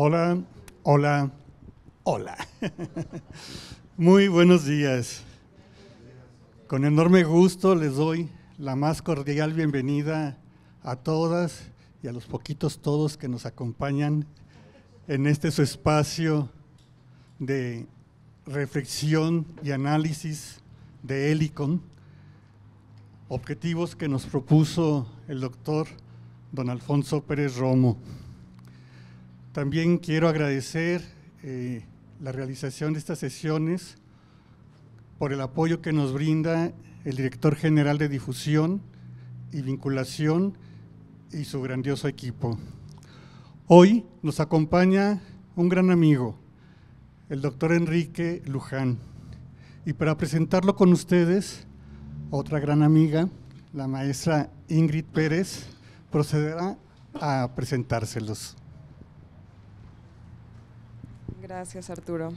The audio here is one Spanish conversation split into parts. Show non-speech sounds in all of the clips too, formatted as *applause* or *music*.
Hola, hola, hola. *laughs* Muy buenos días. Con enorme gusto les doy la más cordial bienvenida a todas y a los poquitos todos que nos acompañan en este su espacio de reflexión y análisis de Helicon, objetivos que nos propuso el doctor don Alfonso Pérez Romo. También quiero agradecer eh, la realización de estas sesiones por el apoyo que nos brinda el director general de difusión y vinculación y su grandioso equipo. Hoy nos acompaña un gran amigo, el doctor Enrique Luján. Y para presentarlo con ustedes, otra gran amiga, la maestra Ingrid Pérez, procederá a presentárselos. Gracias, Arturo.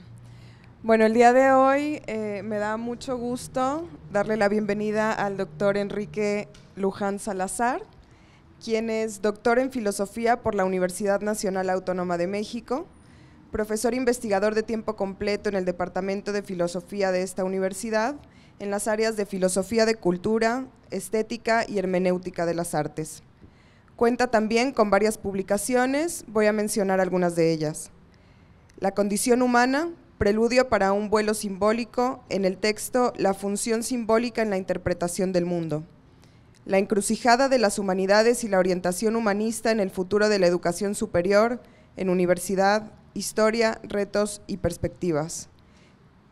Bueno, el día de hoy eh, me da mucho gusto darle la bienvenida al doctor Enrique Luján Salazar, quien es doctor en filosofía por la Universidad Nacional Autónoma de México, profesor investigador de tiempo completo en el Departamento de Filosofía de esta universidad, en las áreas de filosofía de cultura, estética y hermenéutica de las artes. Cuenta también con varias publicaciones, voy a mencionar algunas de ellas. La condición humana, preludio para un vuelo simbólico, en el texto La función simbólica en la interpretación del mundo. La encrucijada de las humanidades y la orientación humanista en el futuro de la educación superior, en universidad, historia, retos y perspectivas.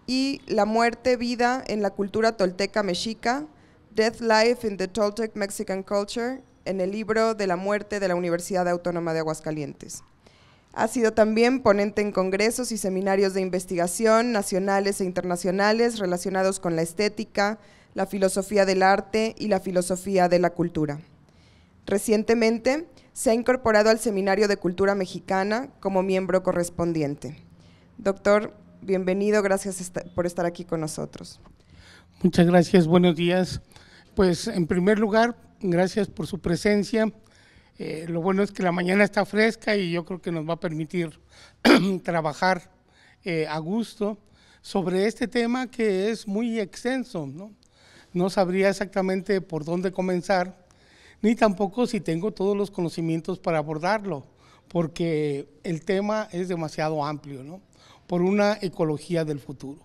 Y La muerte, vida en la cultura tolteca mexica, Death Life in the Toltec Mexican Culture, en el libro de la muerte de la Universidad Autónoma de Aguascalientes. Ha sido también ponente en congresos y seminarios de investigación nacionales e internacionales relacionados con la estética, la filosofía del arte y la filosofía de la cultura. Recientemente se ha incorporado al Seminario de Cultura Mexicana como miembro correspondiente. Doctor, bienvenido, gracias por estar aquí con nosotros. Muchas gracias, buenos días. Pues en primer lugar, gracias por su presencia eh, lo bueno es que la mañana está fresca y yo creo que nos va a permitir *clears throat* trabajar eh, a gusto sobre este tema que es muy extenso. ¿no? sabría exactamente por dónde comenzar, ni tampoco si tengo todos los conocimientos para abordarlo, porque el tema es demasiado amplio, por una ecología del futuro.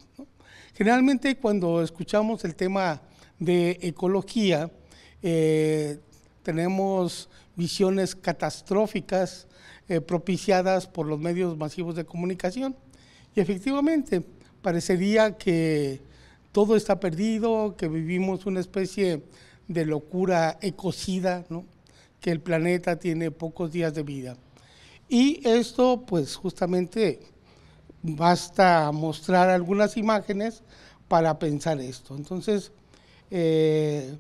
Generalmente cuando escuchamos el tema de ecología, eh, tenemos visiones catastróficas eh, propiciadas por los medios masivos de comunicación. Y efectivamente, parecería que todo está perdido, que vivimos una especie de locura ecocida, que el planeta tiene pocos días de vida. Y esto, pues justamente, basta mostrar algunas imágenes para pensar esto. Entonces, eh,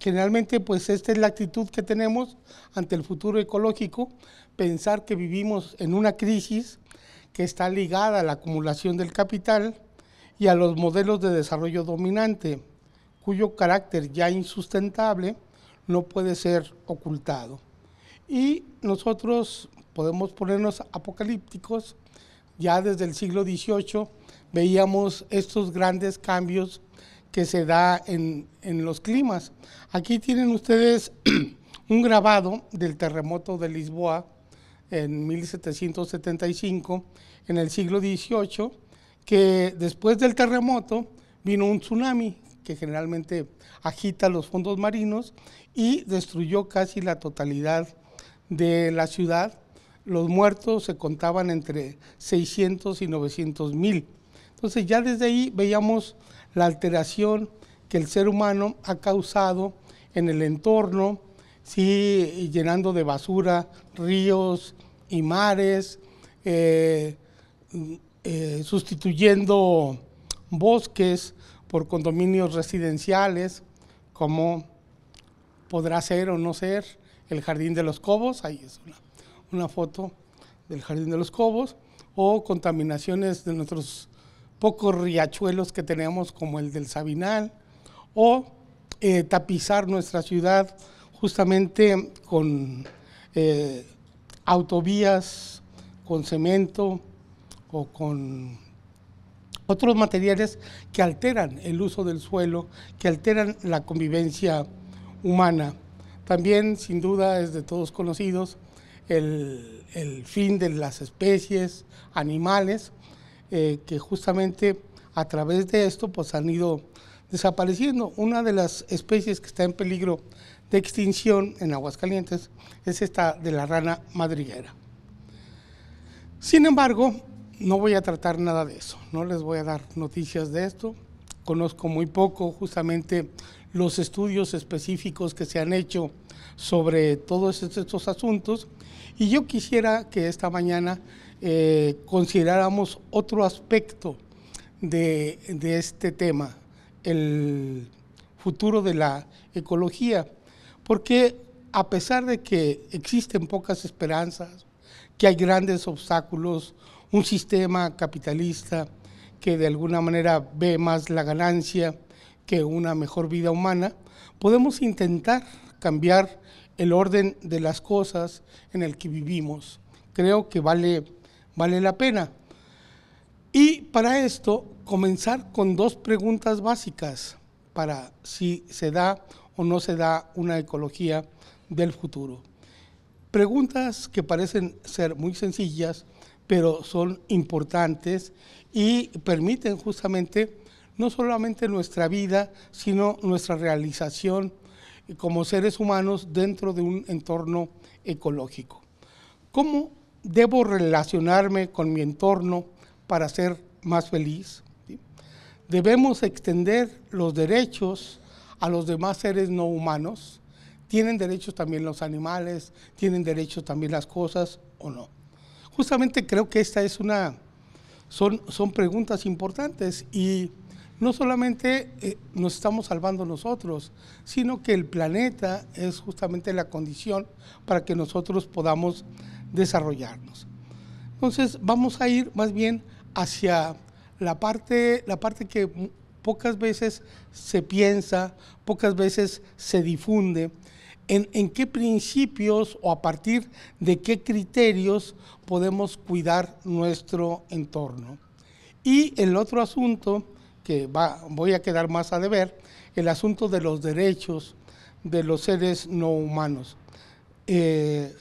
Generalmente, pues esta es la actitud que tenemos ante el futuro ecológico, pensar que vivimos en una crisis que está ligada a la acumulación del capital y a los modelos de desarrollo dominante, cuyo carácter ya insustentable no puede ser ocultado. Y nosotros podemos ponernos apocalípticos, ya desde el siglo XVIII veíamos estos grandes cambios que se da en, los climas. Aquí tienen ustedes *clears throat* un grabado del terremoto de Lisboa en 1775, en el siglo XVIII, que después del terremoto vino un tsunami que generalmente agita los fondos marinos y destruyó casi la totalidad de la ciudad. Los muertos se contaban entre 600 y 900 mil. Entonces ya desde ahí veíamos la alteración que el ser humano ha causado en el entorno, llenando de basura ríos y mares, eh, eh, sustituyendo bosques por condominios residenciales, como podrá ser o no ser el Jardín de los Cobos, ahí es una foto del Jardín de los Cobos, o contaminaciones de nuestros pocos riachuelos que tenemos como el del Sabinal o eh, tapizar nuestra ciudad justamente con eh, autovías, con cemento o con otros materiales que alteran el uso del suelo, que alteran la convivencia humana. También, sin duda, es de todos conocidos el fin de las especies animales eh, que justamente a través de esto pues han ido desapareciendo. Una de las especies que está en peligro de extinción en Aguascalientes es esta de la rana madriguera. Sin embargo, no voy a tratar nada de eso, no les voy a dar noticias de esto. Conozco muy poco justamente los estudios específicos que se han hecho sobre todos estos asuntos y yo quisiera que esta mañana eh, consideráramos otro aspecto de, de este tema, el futuro de la ecología, porque a pesar de que existen pocas esperanzas, que hay grandes obstáculos, un sistema capitalista que de alguna manera ve más la ganancia que una mejor vida humana, podemos intentar cambiar el orden de las cosas en el que vivimos. Creo que vale vale la pena. Y para esto, comenzar con dos preguntas básicas para si se da o no se da una ecología del futuro. Preguntas que parecen ser muy sencillas, pero son importantes y permiten justamente no solamente nuestra vida, sino nuestra realización como seres humanos dentro de un entorno ecológico. ¿Cómo debo relacionarme con mi entorno para ser más feliz. Debemos extender los derechos a los demás seres no humanos. Tienen derechos también los animales, tienen derechos también las cosas o no. Justamente creo que esta es una, son, son preguntas importantes y no solamente eh, nos estamos salvando nosotros, sino que el planeta es justamente la condición para que nosotros podamos desarrollarnos. Entonces vamos a ir más bien hacia la parte, la parte que pocas veces se piensa, pocas veces se difunde, en, qué principios o a partir de qué criterios podemos cuidar nuestro entorno. Y el otro asunto que va, voy a quedar más a deber, el asunto de los derechos de los seres no humanos. Eh,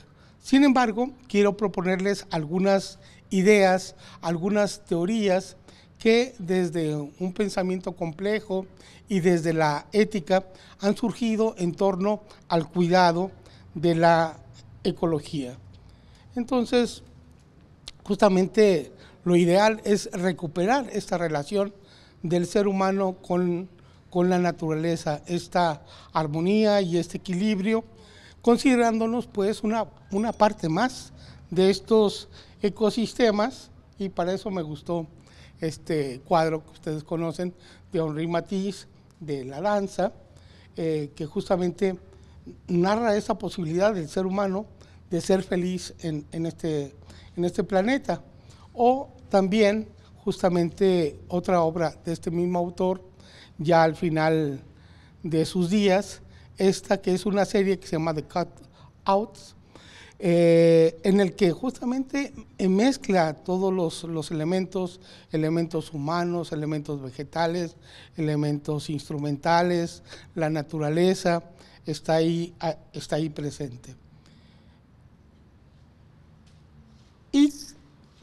sin embargo, quiero proponerles algunas ideas, algunas teorías que desde un pensamiento complejo y desde la ética han surgido en torno al cuidado de la ecología. Entonces, justamente lo ideal es recuperar esta relación del ser humano con, con la naturaleza, esta armonía y este equilibrio considerándonos pues una, parte más de estos ecosistemas y para eso me gustó este cuadro que ustedes conocen de Henri Matisse, de La Danza, eh, que justamente narra esa posibilidad del ser humano de ser feliz en, este, en este planeta. O también justamente otra obra de este mismo autor, ya al final de sus días, esta que es una serie que se llama The Cut Outs, eh, en el que justamente mezcla todos los, elementos, elementos humanos, elementos vegetales, elementos instrumentales, la naturaleza está ahí, ah, está ahí presente. Y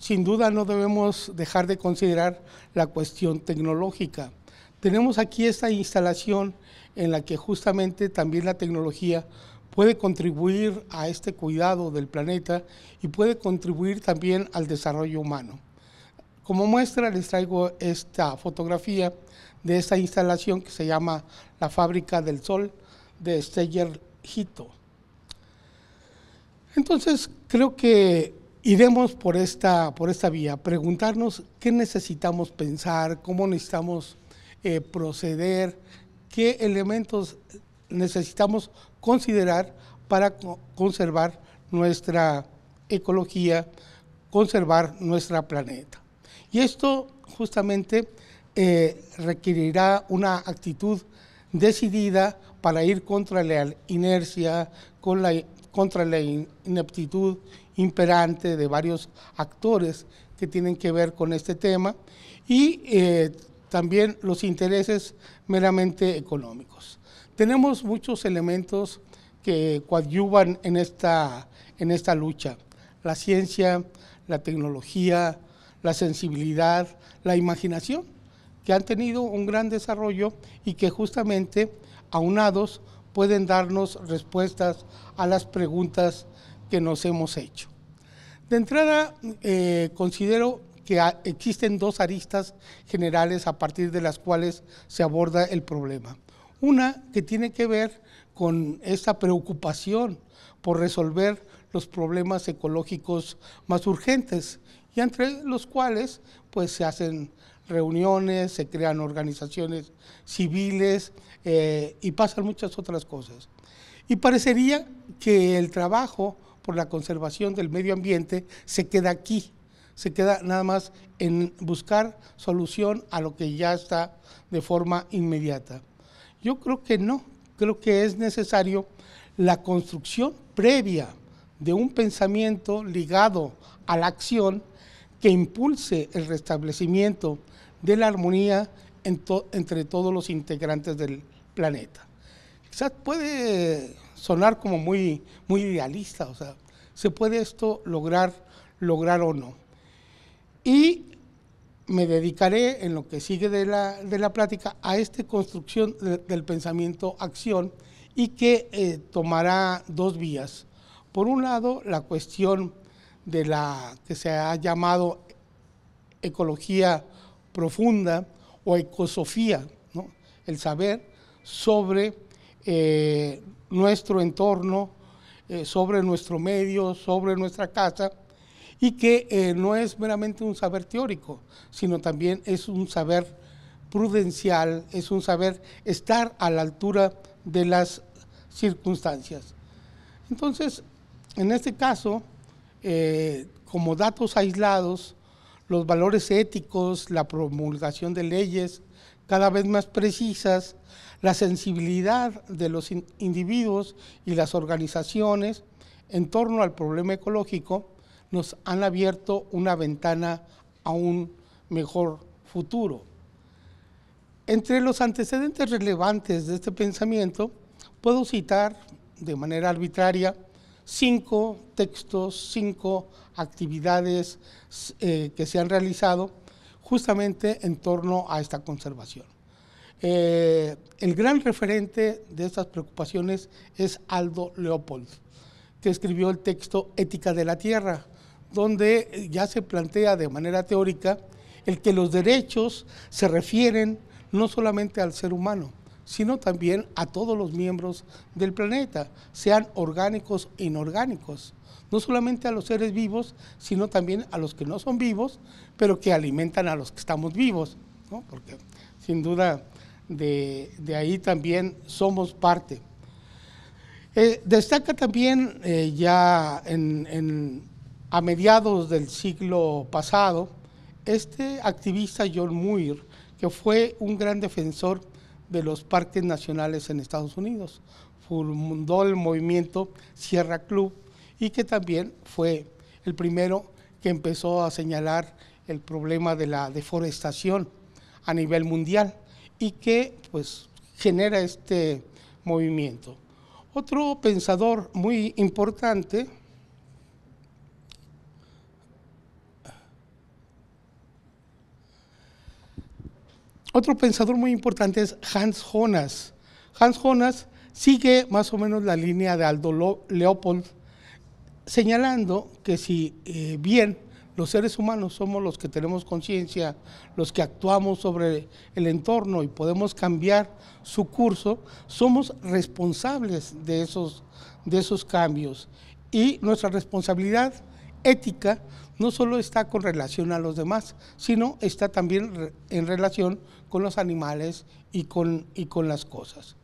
sin duda no debemos dejar de considerar la cuestión tecnológica. Tenemos aquí esta instalación en la que justamente también la tecnología puede contribuir a este cuidado del planeta y puede contribuir también al desarrollo humano. Como muestra les traigo esta fotografía de esta instalación que se llama la Fábrica del Sol de Steyer Hito. Entonces creo que iremos por esta, por esta vía, preguntarnos qué necesitamos pensar, cómo necesitamos eh, proceder, qué elementos necesitamos considerar para conservar nuestra ecología, conservar nuestro planeta. Y esto justamente eh, requerirá una actitud decidida para ir contra la inercia, contra la ineptitud imperante de varios actores que tienen que ver con este tema y eh, también los intereses meramente económicos. Tenemos muchos elementos que coadyuvan en esta, en esta lucha. La ciencia, la tecnología, la sensibilidad, la imaginación, que han tenido un gran desarrollo y que justamente aunados pueden darnos respuestas a las preguntas que nos hemos hecho. De entrada, eh, considero que existen dos aristas generales a partir de las cuales se aborda el problema. Una que tiene que ver con esta preocupación por resolver los problemas ecológicos más urgentes y entre los cuales pues se hacen reuniones, se crean organizaciones civiles eh, y pasan muchas otras cosas. Y parecería que el trabajo por la conservación del medio ambiente se queda aquí, se queda nada más en buscar solución a lo que ya está de forma inmediata. Yo creo que no, creo que es necesario la construcción previa de un pensamiento ligado a la acción que impulse el restablecimiento de la armonía entre todos los integrantes del planeta. Quizás puede sonar como muy, muy idealista, o sea, ¿se puede esto lograr, lograr o no? Y me dedicaré en lo que sigue de la, plática a esta construcción del pensamiento-acción y que eh, tomará dos vías. Por un lado, la cuestión de la que se ha llamado ecología profunda o ecosofía, el saber sobre eh, nuestro entorno, eh, sobre nuestro medio, sobre nuestra casa y que eh, no es meramente un saber teórico, sino también es un saber prudencial, es un saber estar a la altura de las circunstancias. Entonces, en este caso, eh, como datos aislados, los valores éticos, la promulgación de leyes cada vez más precisas, la sensibilidad de los individuos y las organizaciones en torno al problema ecológico, nos han abierto una ventana a un mejor futuro. Entre los antecedentes relevantes de este pensamiento, puedo citar de manera arbitraria cinco textos, cinco actividades eh, que se han realizado justamente en torno a esta conservación. Eh, el gran referente de estas preocupaciones es Aldo Leopold, que escribió el texto Ética de la Tierra, donde eh, ya se plantea de manera teórica el que los derechos se refieren no solamente al ser humano, sino también a todos los miembros del planeta, sean orgánicos e inorgánicos, no solamente a los seres vivos, sino también a los que no son vivos, pero que alimentan a los que estamos vivos, porque sin duda de, ahí también somos parte. Eh, destaca también eh, ya en a mediados del siglo pasado, este activista John Muir, que fue un gran defensor de los parques nacionales en Estados Unidos, fundó el movimiento Sierra Club y que también fue el primero que empezó a señalar el problema de la deforestación a nivel mundial y que pues genera este movimiento. Otro pensador muy importante Otro pensador muy importante es Hans Jonas. Hans Jonas sigue más o menos la línea de Aldo Leopold, señalando que si eh, bien los seres humanos somos los que tenemos conciencia, los que actuamos sobre el entorno y podemos cambiar su curso, somos responsables de esos, de esos cambios. Y nuestra responsabilidad ética no solo está con relación a los demás, sino está también en relación con los animales y con, las cosas.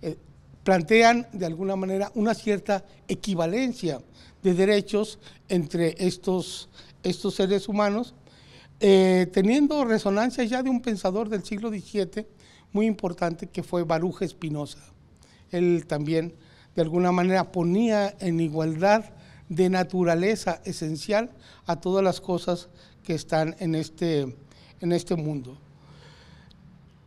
Eh, plantean de alguna manera una cierta equivalencia de derechos entre estos, seres humanos, eh, teniendo resonancia ya de un pensador del siglo XVII muy importante que fue Baruja Espinosa. Él también de alguna manera ponía en igualdad de naturaleza esencial a todas las cosas que están en este, este mundo.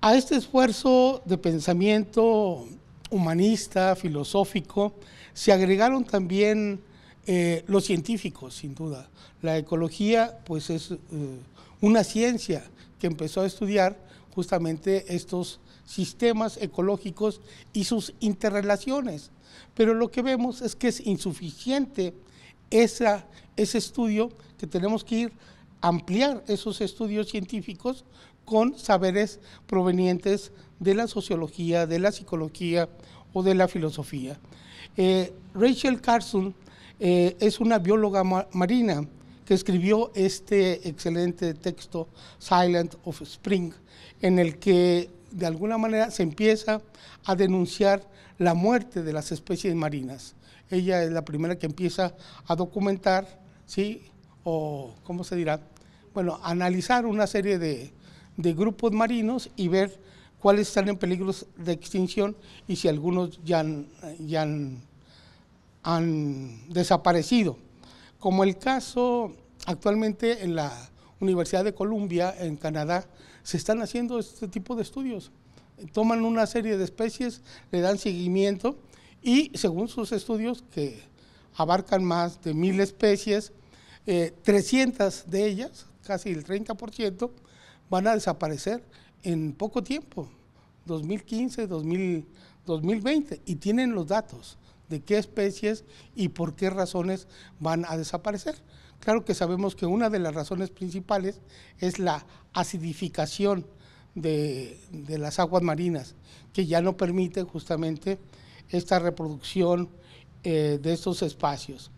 A este esfuerzo de pensamiento humanista, filosófico, se agregaron también eh, los científicos, sin duda. La ecología, pues es eh, una ciencia que empezó a estudiar justamente estos sistemas ecológicos y sus interrelaciones. Pero lo que vemos es que es insuficiente esa, ese estudio, que tenemos que ir a ampliar esos estudios científicos con saberes provenientes de la sociología, de la psicología o de la filosofía. Eh, Rachel Carson eh, es una bióloga marina que escribió este excelente texto, Silent of Spring, en el que de alguna manera se empieza a denunciar la muerte de las especies marinas. Ella es la primera que empieza a documentar, ¿sí? O, ¿cómo se dirá? Bueno, analizar una serie de, de grupos marinos y ver cuáles están en peligro de extinción y si algunos ya han, desaparecido. Como el caso actualmente en la Universidad de Columbia, en Canadá, se están haciendo este tipo de estudios. Toman una serie de especies, le dan seguimiento y según sus estudios, que abarcan más de mil especies, 300 eh, de ellas, casi el 30%, van a desaparecer en poco tiempo, 2015, 2020, y tienen los datos de qué especies y por qué razones van a desaparecer. Claro que sabemos que una de las razones principales es la acidificación de, las aguas marinas, que ya no permite justamente esta reproducción eh, de estos espacios.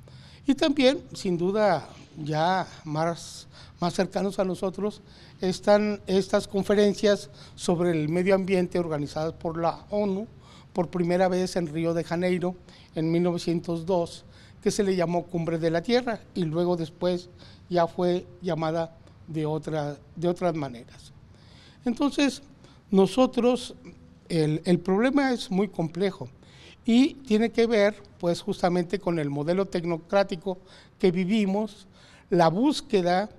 Y también, sin duda, ya más, más cercanos a nosotros, están estas conferencias sobre el medio ambiente organizadas por la ONU por primera vez en Río de Janeiro en 1902, que se le llamó Cumbre de la Tierra y luego después ya fue llamada de, otra, de otras maneras. Entonces, nosotros, el problema es muy complejo y tiene que ver pues justamente con el modelo tecnocrático que vivimos, la búsqueda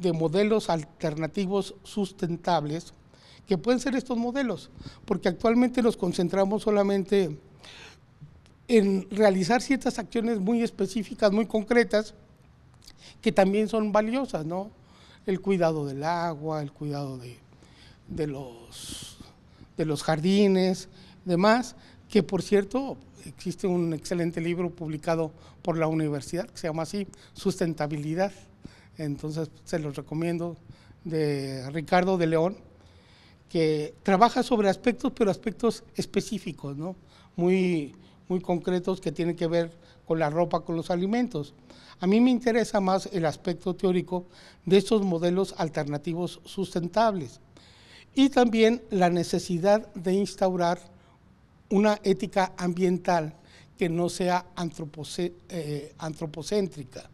de modelos alternativos sustentables, que pueden ser estos modelos, porque actualmente nos concentramos solamente en realizar ciertas acciones muy específicas, muy concretas, que también son valiosas, ¿no? El cuidado del agua, el cuidado de, los, de los jardines, demás, que por cierto existe un excelente libro publicado por la universidad que se llama así, Sustentabilidad. Entonces se los recomiendo de Ricardo de León, que trabaja sobre aspectos, pero aspectos específicos, ¿no? Muy, muy concretos que tienen que ver con la ropa, con los alimentos. A mí me interesa más el aspecto teórico de estos modelos alternativos sustentables y también la necesidad de instaurar una ética ambiental que no sea eh, antropocéntrica.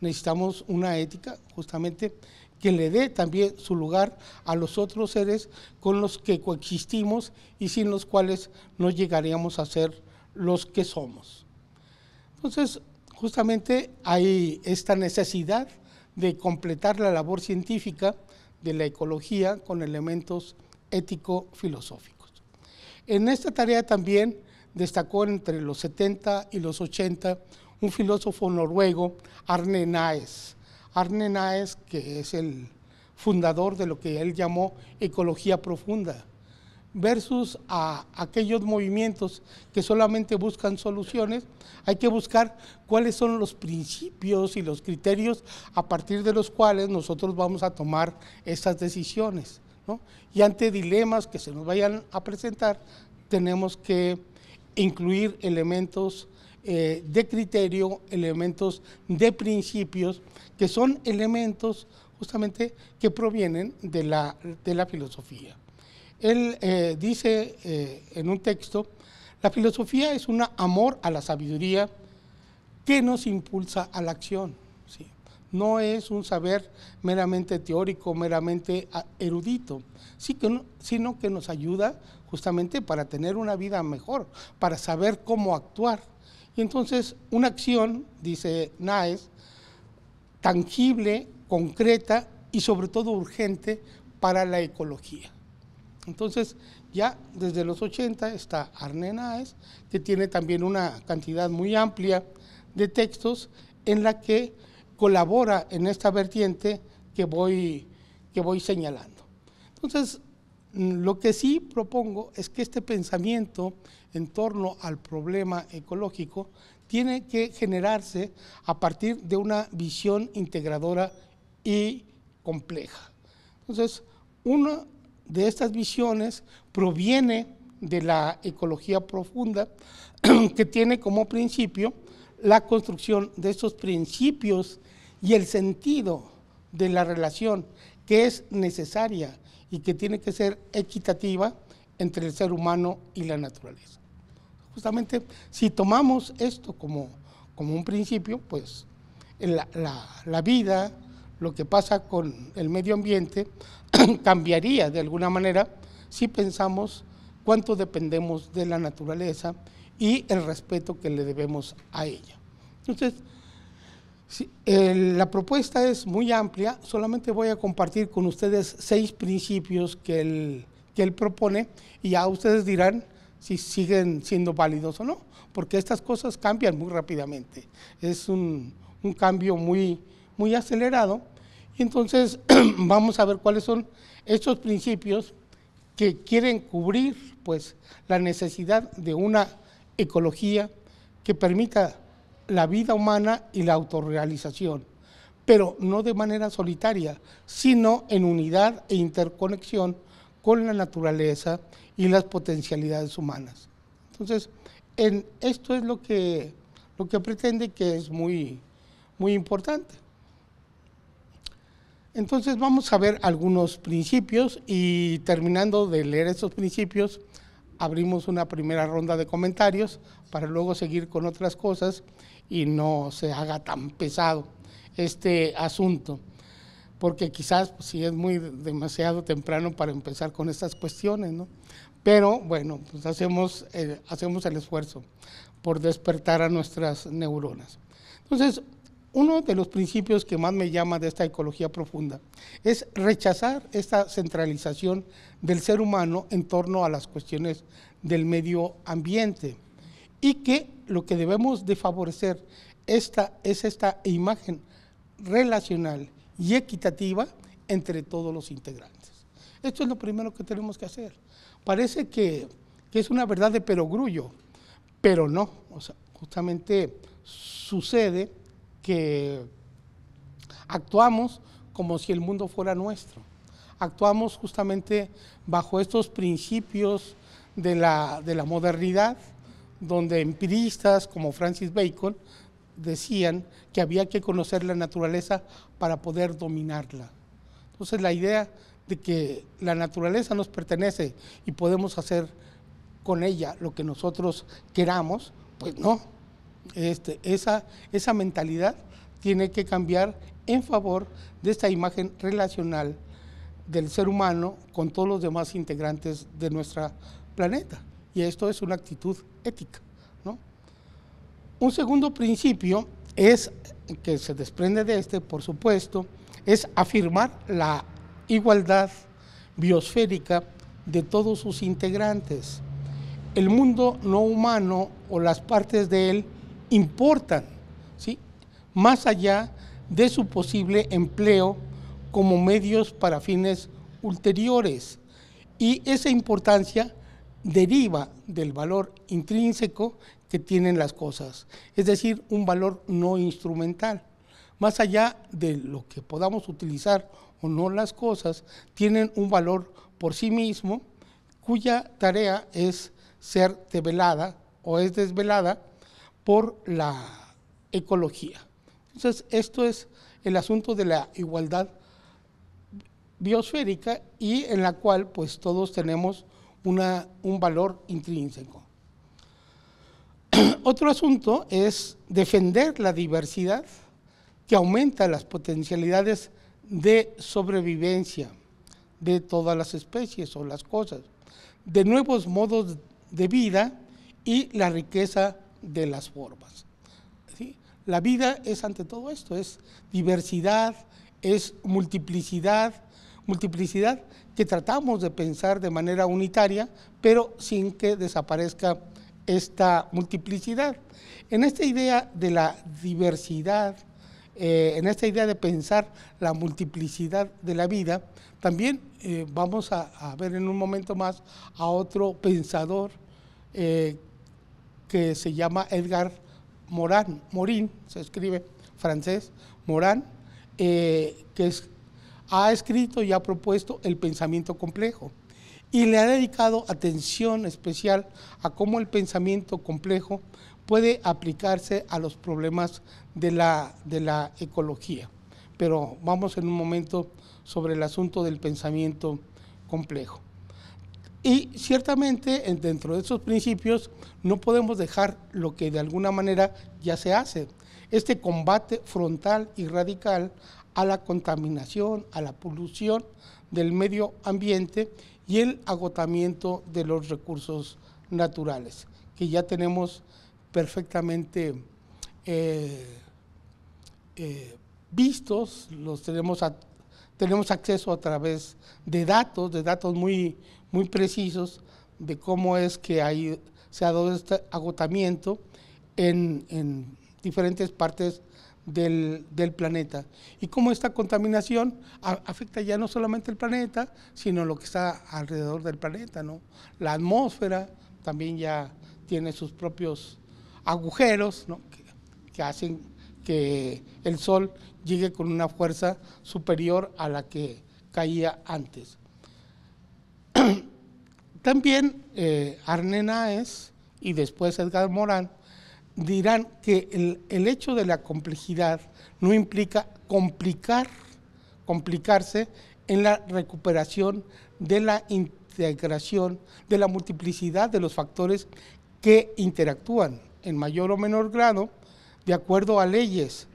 Necesitamos una ética justamente que le dé también su lugar a los otros seres con los que coexistimos y sin los cuales no llegaríamos a ser los que somos. Entonces, justamente hay esta necesidad de completar la labor científica de la ecología con elementos ético-filosóficos. En esta tarea también destacó entre los 70 y los 80 un filósofo noruego, Arne Naes. Arne Naes, que es el fundador de lo que él llamó ecología profunda, versus a aquellos movimientos que solamente buscan soluciones, hay que buscar cuáles son los principios y los criterios a partir de los cuales nosotros vamos a tomar estas decisiones. Y ante dilemas que se nos vayan a presentar, tenemos que incluir elementos eh, de criterio, elementos de principios, que son elementos justamente que provienen de la, filosofía. Él eh, dice eh, en un texto, la filosofía es un amor a la sabiduría que nos impulsa a la acción no es un saber meramente teórico, meramente ah, erudito, sino que nos ayuda justamente para tener una vida mejor, para saber cómo actuar. Y entonces una acción, dice Naes, tangible, concreta y sobre todo urgente para la ecología. Entonces, ya desde los 80 está Arne Naes, que tiene también una cantidad muy amplia de textos en la que colabora en esta vertiente que voy, que voy señalando. Entonces, lo que sí propongo es que este pensamiento en torno al problema ecológico tiene que generarse a partir de una visión integradora y compleja. Entonces, una de estas visiones proviene de la ecología profunda, *clears throat* que tiene como principio la construcción de esos principios y el sentido de la relación que es necesaria y que tiene que ser equitativa entre el ser humano y la naturaleza. Justamente si tomamos esto como, como un principio, pues la, la vida, lo que pasa con el medio ambiente, *clears throat* cambiaría de alguna manera si pensamos cuánto dependemos de la naturaleza y el respeto que le debemos a ella. Entonces, la propuesta es muy amplia, solamente voy a compartir con ustedes seis principios que él, él propone y ya ustedes dirán si siguen siendo válidos o no, porque estas cosas cambian muy rápidamente. Es un, cambio muy, muy acelerado. entonces *clears throat* vamos a ver cuáles son estos principios que quieren cubrir pues, la necesidad de una ecología que permita la vida humana y la autorrealización, pero no de manera solitaria, sino en unidad e interconexión con la naturaleza y las potencialidades humanas. Entonces, esto es lo que, lo que pretende que es muy, muy importante. Entonces vamos a ver algunos principios y terminando de leer esos principios, abrimos una primera ronda de comentarios para luego seguir con otras cosas y no se haga tan pesado este asunto, porque quizás si pues, es muy demasiado temprano para empezar con estas cuestiones, Pero bueno, pues hacemos, eh, hacemos el esfuerzo por despertar a nuestras neuronas. Entonces, uno de los principios que más me llama de esta ecología profunda es rechazar esta centralización del ser humano en torno a las cuestiones del medio ambiente y que lo que debemos de favorecer esta, es esta imagen relacional y equitativa entre todos los integrantes. Esto es lo primero que tenemos que hacer. Parece que, es una verdad de perogrullo, pero no, o sea, justamente sucede que actuamos como si el mundo fuera nuestro. Actuamos justamente bajo estos principios de la, modernidad, donde empiristas como Francis Bacon decían que había que conocer la naturaleza para poder dominarla. Entonces la idea de que la naturaleza nos pertenece y podemos hacer con ella lo que nosotros queramos, pues no, este, esa, mentalidad tiene que cambiar en favor de esta imagen relacional del ser humano con todos los demás integrantes de nuestro planeta. Y esto es una actitud ética. Un segundo principio es, que se desprende de este, por supuesto, es afirmar la igualdad biosférica de todos sus integrantes. El mundo no humano o las partes de él importan, ¿sí? más allá de su posible empleo como medios para fines ulteriores. Y esa importancia deriva del valor intrínseco que tienen las cosas, es decir, un valor no instrumental. Más allá de lo que podamos utilizar o no las cosas, tienen un valor por sí mismo cuya tarea es ser develada o es desvelada por la ecología. Entonces, esto es el asunto de la igualdad biosférica y en la cual pues todos tenemos una, un valor intrínseco. *clears throat* Otro asunto es defender la diversidad que aumenta las potencialidades de sobrevivencia de todas las especies o las cosas, de nuevos modos de vida y la riqueza de las formas. La vida es ante todo esto, es diversidad, es multiplicidad, multiplicidad que tratamos de pensar de manera unitaria, pero sin que desaparezca esta multiplicidad. En esta idea de la diversidad, eh, en esta idea de pensar la multiplicidad de la vida, también eh, vamos a, ver en un momento más a otro pensador eh, que se llama Edgar Morin, morín se escribe francés, Morin, eh, que ha escrito y ha propuesto el pensamiento complejo. Y le ha dedicado atención especial a cómo el pensamiento complejo puede aplicarse a los problemas de la, de la ecología. Pero vamos en un momento sobre el asunto del pensamiento complejo. Y ciertamente dentro de esos principios no podemos dejar lo que de alguna manera ya se hace, este combate frontal y radical a la contaminación, a la polución del medio ambiente y el agotamiento de los recursos naturales, que ya tenemos perfectamente eh, eh, vistos, los tenemos, tenemos acceso a través de datos, de datos muy muy precisos de cómo es que hay, se ha dado este agotamiento en, diferentes partes del, planeta y cómo esta contaminación afecta ya no solamente el planeta, sino lo que está alrededor del planeta. ¿no? La atmósfera también ya tiene sus propios agujeros que hacen que el sol llegue con una fuerza superior a la que caía antes. *clears throat* También eh, y después Edgar Morán dirán que el, hecho de la complejidad no implica complicar, complicarse en la recuperación de la integración, de la multiplicidad de los factores que interactúan en mayor o menor grado de acuerdo a leyes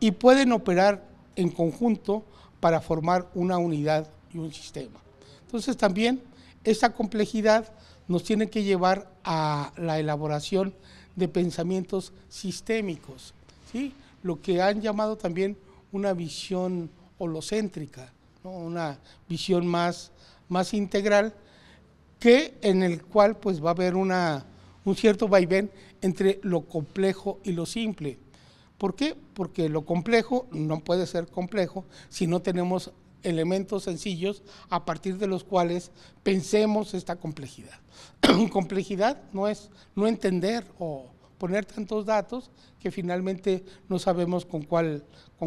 y pueden operar en conjunto para formar una unidad y un sistema. Entonces también esa complejidad nos tiene que llevar a la elaboración de pensamientos sistémicos, ¿sí? lo que han llamado también una visión holocéntrica, una visión más, más integral, que en el cual pues, va a haber una, un cierto vaivén entre lo complejo y lo simple. ¿Por qué? Porque lo complejo no puede ser complejo si no tenemos elementos sencillos a partir de los cuales pensemos esta complejidad. *clears throat* complejidad no es no entender o poner tantos datos que finalmente no sabemos con cuál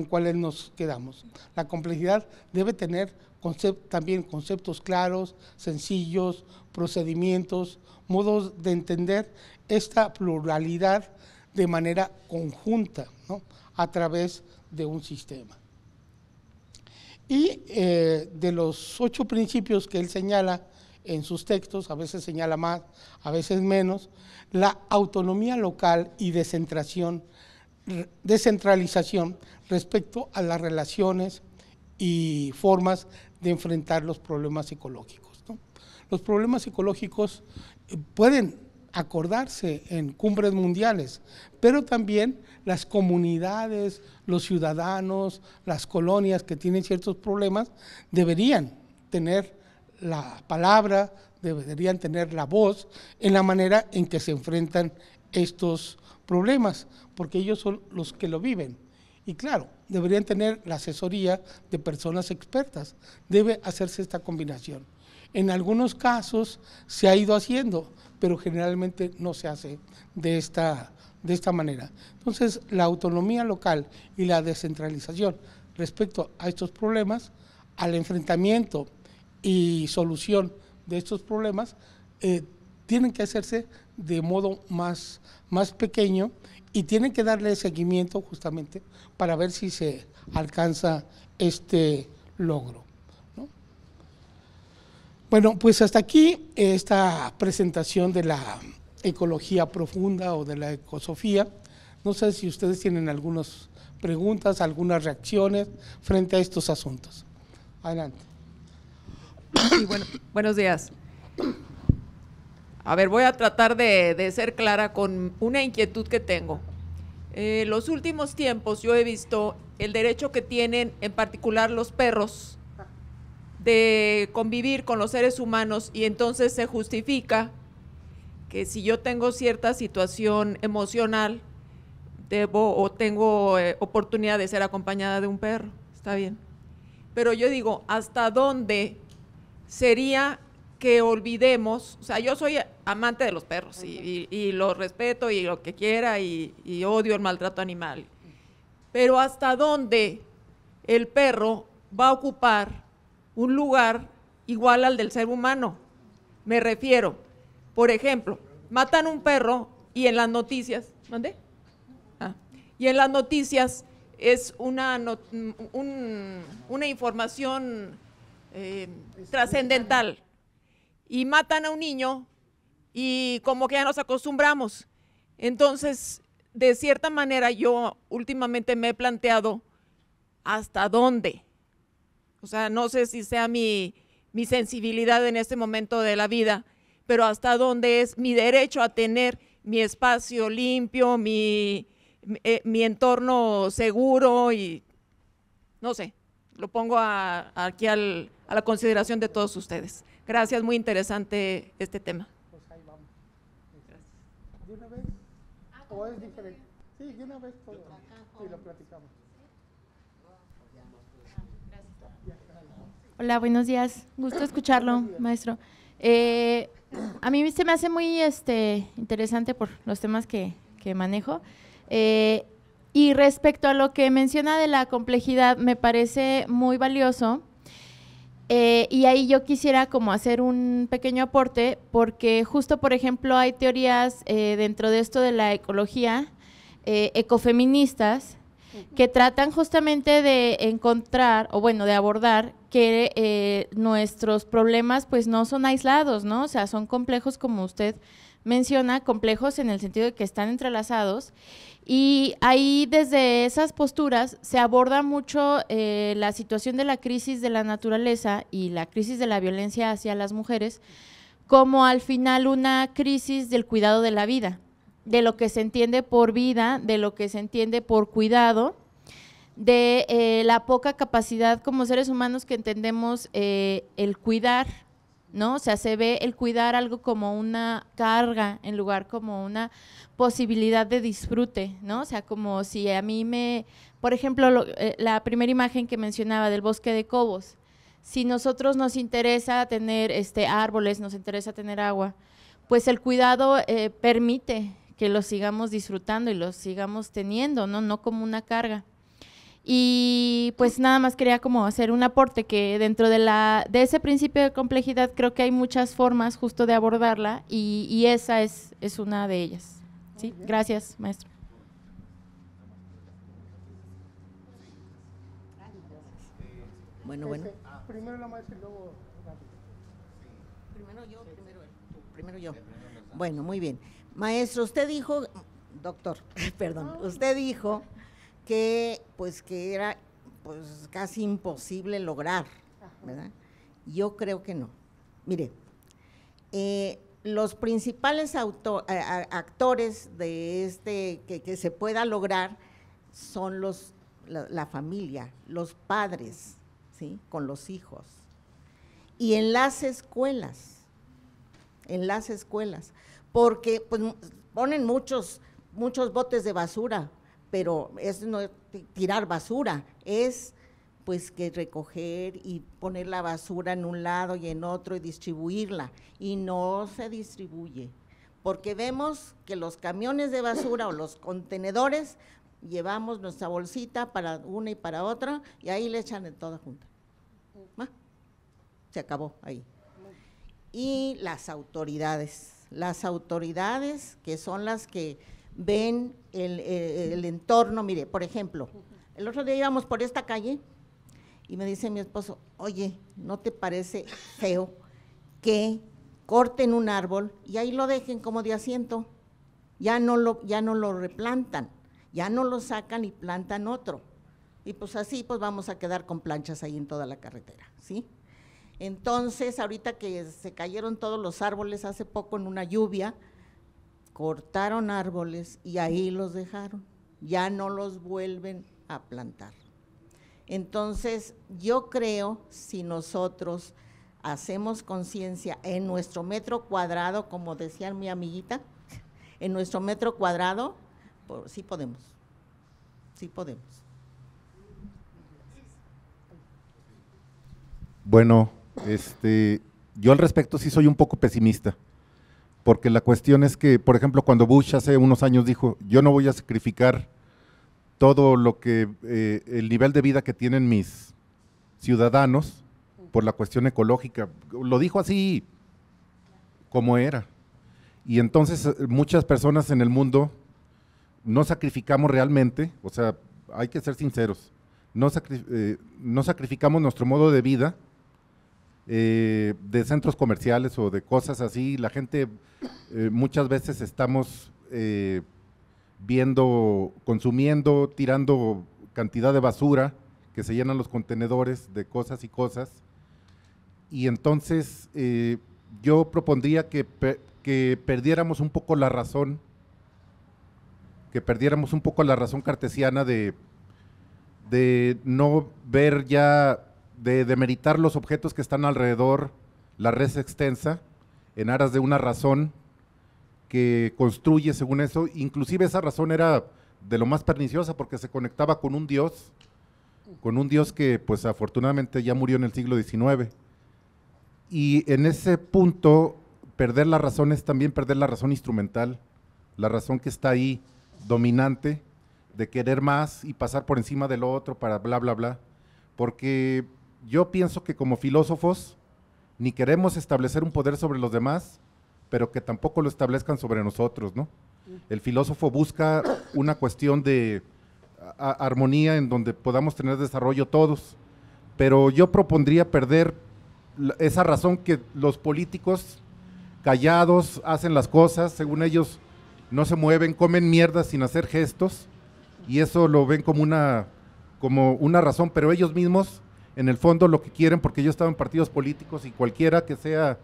cuáles nos quedamos. La complejidad debe tener también conceptos claros, sencillos, procedimientos, modos de entender esta pluralidad de manera conjunta a través de un sistema. Y eh, de los ocho principios que él señala en sus textos, a veces señala más, a veces menos, la autonomía local y descentración, descentralización respecto a las relaciones y formas de enfrentar los problemas psicológicos. Los problemas ecológicos eh, pueden acordarse en cumbres mundiales, pero también las comunidades, los ciudadanos, las colonias que tienen ciertos problemas, deberían tener la palabra, deberían tener la voz en la manera en que se enfrentan estos problemas, porque ellos son los que lo viven. Y claro, deberían tener la asesoría de personas expertas. Debe hacerse esta combinación. En algunos casos se ha ido haciendo, pero generalmente no se hace de esta, de esta manera. Entonces, la autonomía local y la descentralización respecto a estos problemas, al enfrentamiento y solución de estos problemas, eh, tienen que hacerse de modo más, más pequeño y tienen que darle seguimiento justamente para ver si se alcanza este logro. Bueno, pues hasta aquí esta presentación de la ecología profunda o de la ecosofía. No sé si ustedes tienen algunas preguntas, algunas reacciones frente a estos asuntos. Adelante. buenos días. A ver, voy a tratar de, ser clara con una inquietud que tengo. Eh, los últimos tiempos yo he visto el derecho que tienen en particular los perros de convivir con los seres humanos y entonces se justifica que si yo tengo cierta situación emocional, debo o tengo eh, oportunidad de ser acompañada de un perro. Está bien. Pero yo digo, ¿hasta dónde sería que olvidemos? O sea, yo soy amante de los perros y, los respeto y lo que quiera y odio el maltrato animal. Pero ¿hasta dónde el perro va a ocupar un lugar igual al del ser humano. Me refiero, por ejemplo, matan un perro y en las noticias, ¿mande? Ah, y en las noticias es una, una información eh, trascendental. Y matan a un niño y como que ya nos acostumbramos. Entonces, de cierta manera, yo últimamente me he planteado hasta dónde o sea, no sé si sea mi, sensibilidad en este momento de la vida, pero hasta dónde es mi derecho a tener mi espacio limpio, mi, eh, entorno seguro y no sé, lo pongo aquí a la consideración de todos ustedes. Gracias, muy interesante este tema. Pues ahí vamos. ¿De una vez? ¿O es diferente? Sí, de una vez lo platicamos. Hola, buenos días. Gusto escucharlo, maestro. Eh, a mí se me hace muy este, interesante por los temas que, manejo. Eh, y respecto a lo que menciona de la complejidad, me parece muy valioso. Eh, y ahí yo quisiera como hacer un pequeño aporte, porque justo, por ejemplo, hay teorías dentro de esto de la ecología, ecofeministas, que tratan justamente de encontrar, o bueno, de abordar que eh, nuestros problemas pues no son aislados, ¿no? O sea, son complejos como usted menciona, complejos en el sentido de que están entrelazados. Y ahí desde esas posturas se aborda mucho eh, la situación de la crisis de la naturaleza y la crisis de la violencia hacia las mujeres como al final una crisis del cuidado de la vida, de lo que se entiende por vida, de lo que se entiende por cuidado, de eh, la poca capacidad como seres humanos que entendemos eh, el cuidar, ¿no? O sea, se ve el cuidar algo como una carga en lugar como una posibilidad de disfrute, ¿no? O sea, como si a mí me, por ejemplo, eh, la primera imagen que mencionaba del bosque de Cobos, si nosotros nos interesa tener este, árboles, nos interesa tener agua, pues el cuidado permite que los sigamos disfrutando y los sigamos teniendo, ¿no? No como una carga. Y pues nada más quería como hacer un aporte que dentro de, la, de ese principio de complejidad creo que hay muchas formas justo de abordarla y, y esa es, es una de ellas. ¿Sí? Gracias, maestro. Bueno, bueno. Primero la maestra y luego... Primero yo, primero él. Primero yo. Bueno, muy bien. Maestro, usted dijo, doctor, *laughs* perdón, usted dijo que pues que era pues casi imposible lograr, ¿verdad? Yo creo que no. Mire, eh, los principales actores de este que, se pueda lograr son los la, la, familia, los padres, ¿sí? Con los hijos. Y en las escuelas, en las escuelas porque pues, ponen muchos, muchos botes de basura, pero es no tirar basura, es pues que recoger y poner la basura en un lado y en otro y distribuirla. Y no se distribuye, porque vemos que los camiones de basura o los contenedores llevamos nuestra bolsita para una y para otra y ahí le echan en toda junta. Mm. Se acabó ahí. Y las autoridades las autoridades que son las que ven eh, el, entorno. Mire, por ejemplo, el otro día íbamos por esta calle y me dice mi esposo, oye, ¿no te parece feo que corten un árbol y ahí lo dejen como de asiento? Ya no lo, ya no lo replantan, ya no lo sacan y plantan otro. Y pues así pues vamos a quedar con planchas ahí en toda la carretera, ¿sí? Entonces, ahorita que se cayeron todos los árboles hace poco en una lluvia, cortaron árboles y ahí los dejaron. Ya no los vuelven a plantar. Entonces, yo creo, si nosotros hacemos conciencia en nuestro metro cuadrado, como decía mi amiguita, *laughs* en nuestro metro cuadrado, sí podemos, sí podemos. Bueno, este, yo al respecto sí soy un poco pesimista, porque la cuestión es que, por ejemplo, cuando Bush hace unos años dijo, yo no voy a sacrificar todo lo que, eh, el nivel de vida que tienen mis ciudadanos por la cuestión ecológica, lo dijo así como era. Y entonces eh, muchas personas en el mundo no sacrificamos realmente, o sea, hay que ser sinceros, no eh, sacrificamos nuestro modo de vida eh, de centros comerciales o de cosas así, la gente eh, muchas veces estamos eh, viendo, consumiendo, tirando cantidad de basura que se llenan los contenedores de cosas y cosas. Y entonces yo propondría que, que perdiéramos un poco la razón, que perdiéramos un poco la razón cartesiana de, de no ver ya de demeritar los objetos que están alrededor la red extensa en aras de una razón que construye según eso. Inclusive esa razón era de lo más perniciosa porque se conectaba con un dios, con un dios que pues afortunadamente ya murió en el siglo XIX. Y en ese punto, perder la razón es también perder la razón instrumental, la razón que está ahí dominante de querer más y pasar por encima del otro para bla, bla, bla. Porque yo pienso que como filósofos ni queremos establecer un poder sobre los demás, pero que tampoco lo establezcan sobre nosotros, ¿no? El filósofo busca una cuestión de armonía en donde podamos tener desarrollo todos, pero yo propondría perder esa razón que los políticos callados hacen las cosas, según ellos no se mueven, comen mierda sin hacer gestos y eso lo ven como una como una razón, pero ellos mismos en el fondo lo que quieren, porque ellos están en partidos políticos y cualquiera que sea,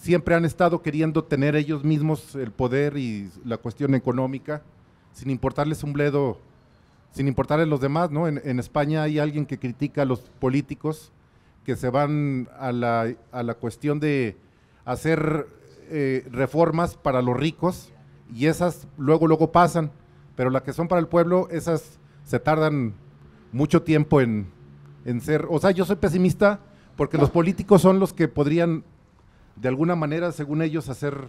siempre han estado queriendo tener ellos mismos el poder y la cuestión económica, sin importarles un bledo, sin importarles los demás, ¿no? En, España hay alguien que critica a los políticos que se van a la, a la cuestión de hacer eh, reformas para los ricos y esas luego, luego pasan, pero las que son para el pueblo, esas se tardan mucho tiempo en, en ser, o sea, yo soy pesimista porque los políticos son los que podrían, de alguna manera, según ellos, hacer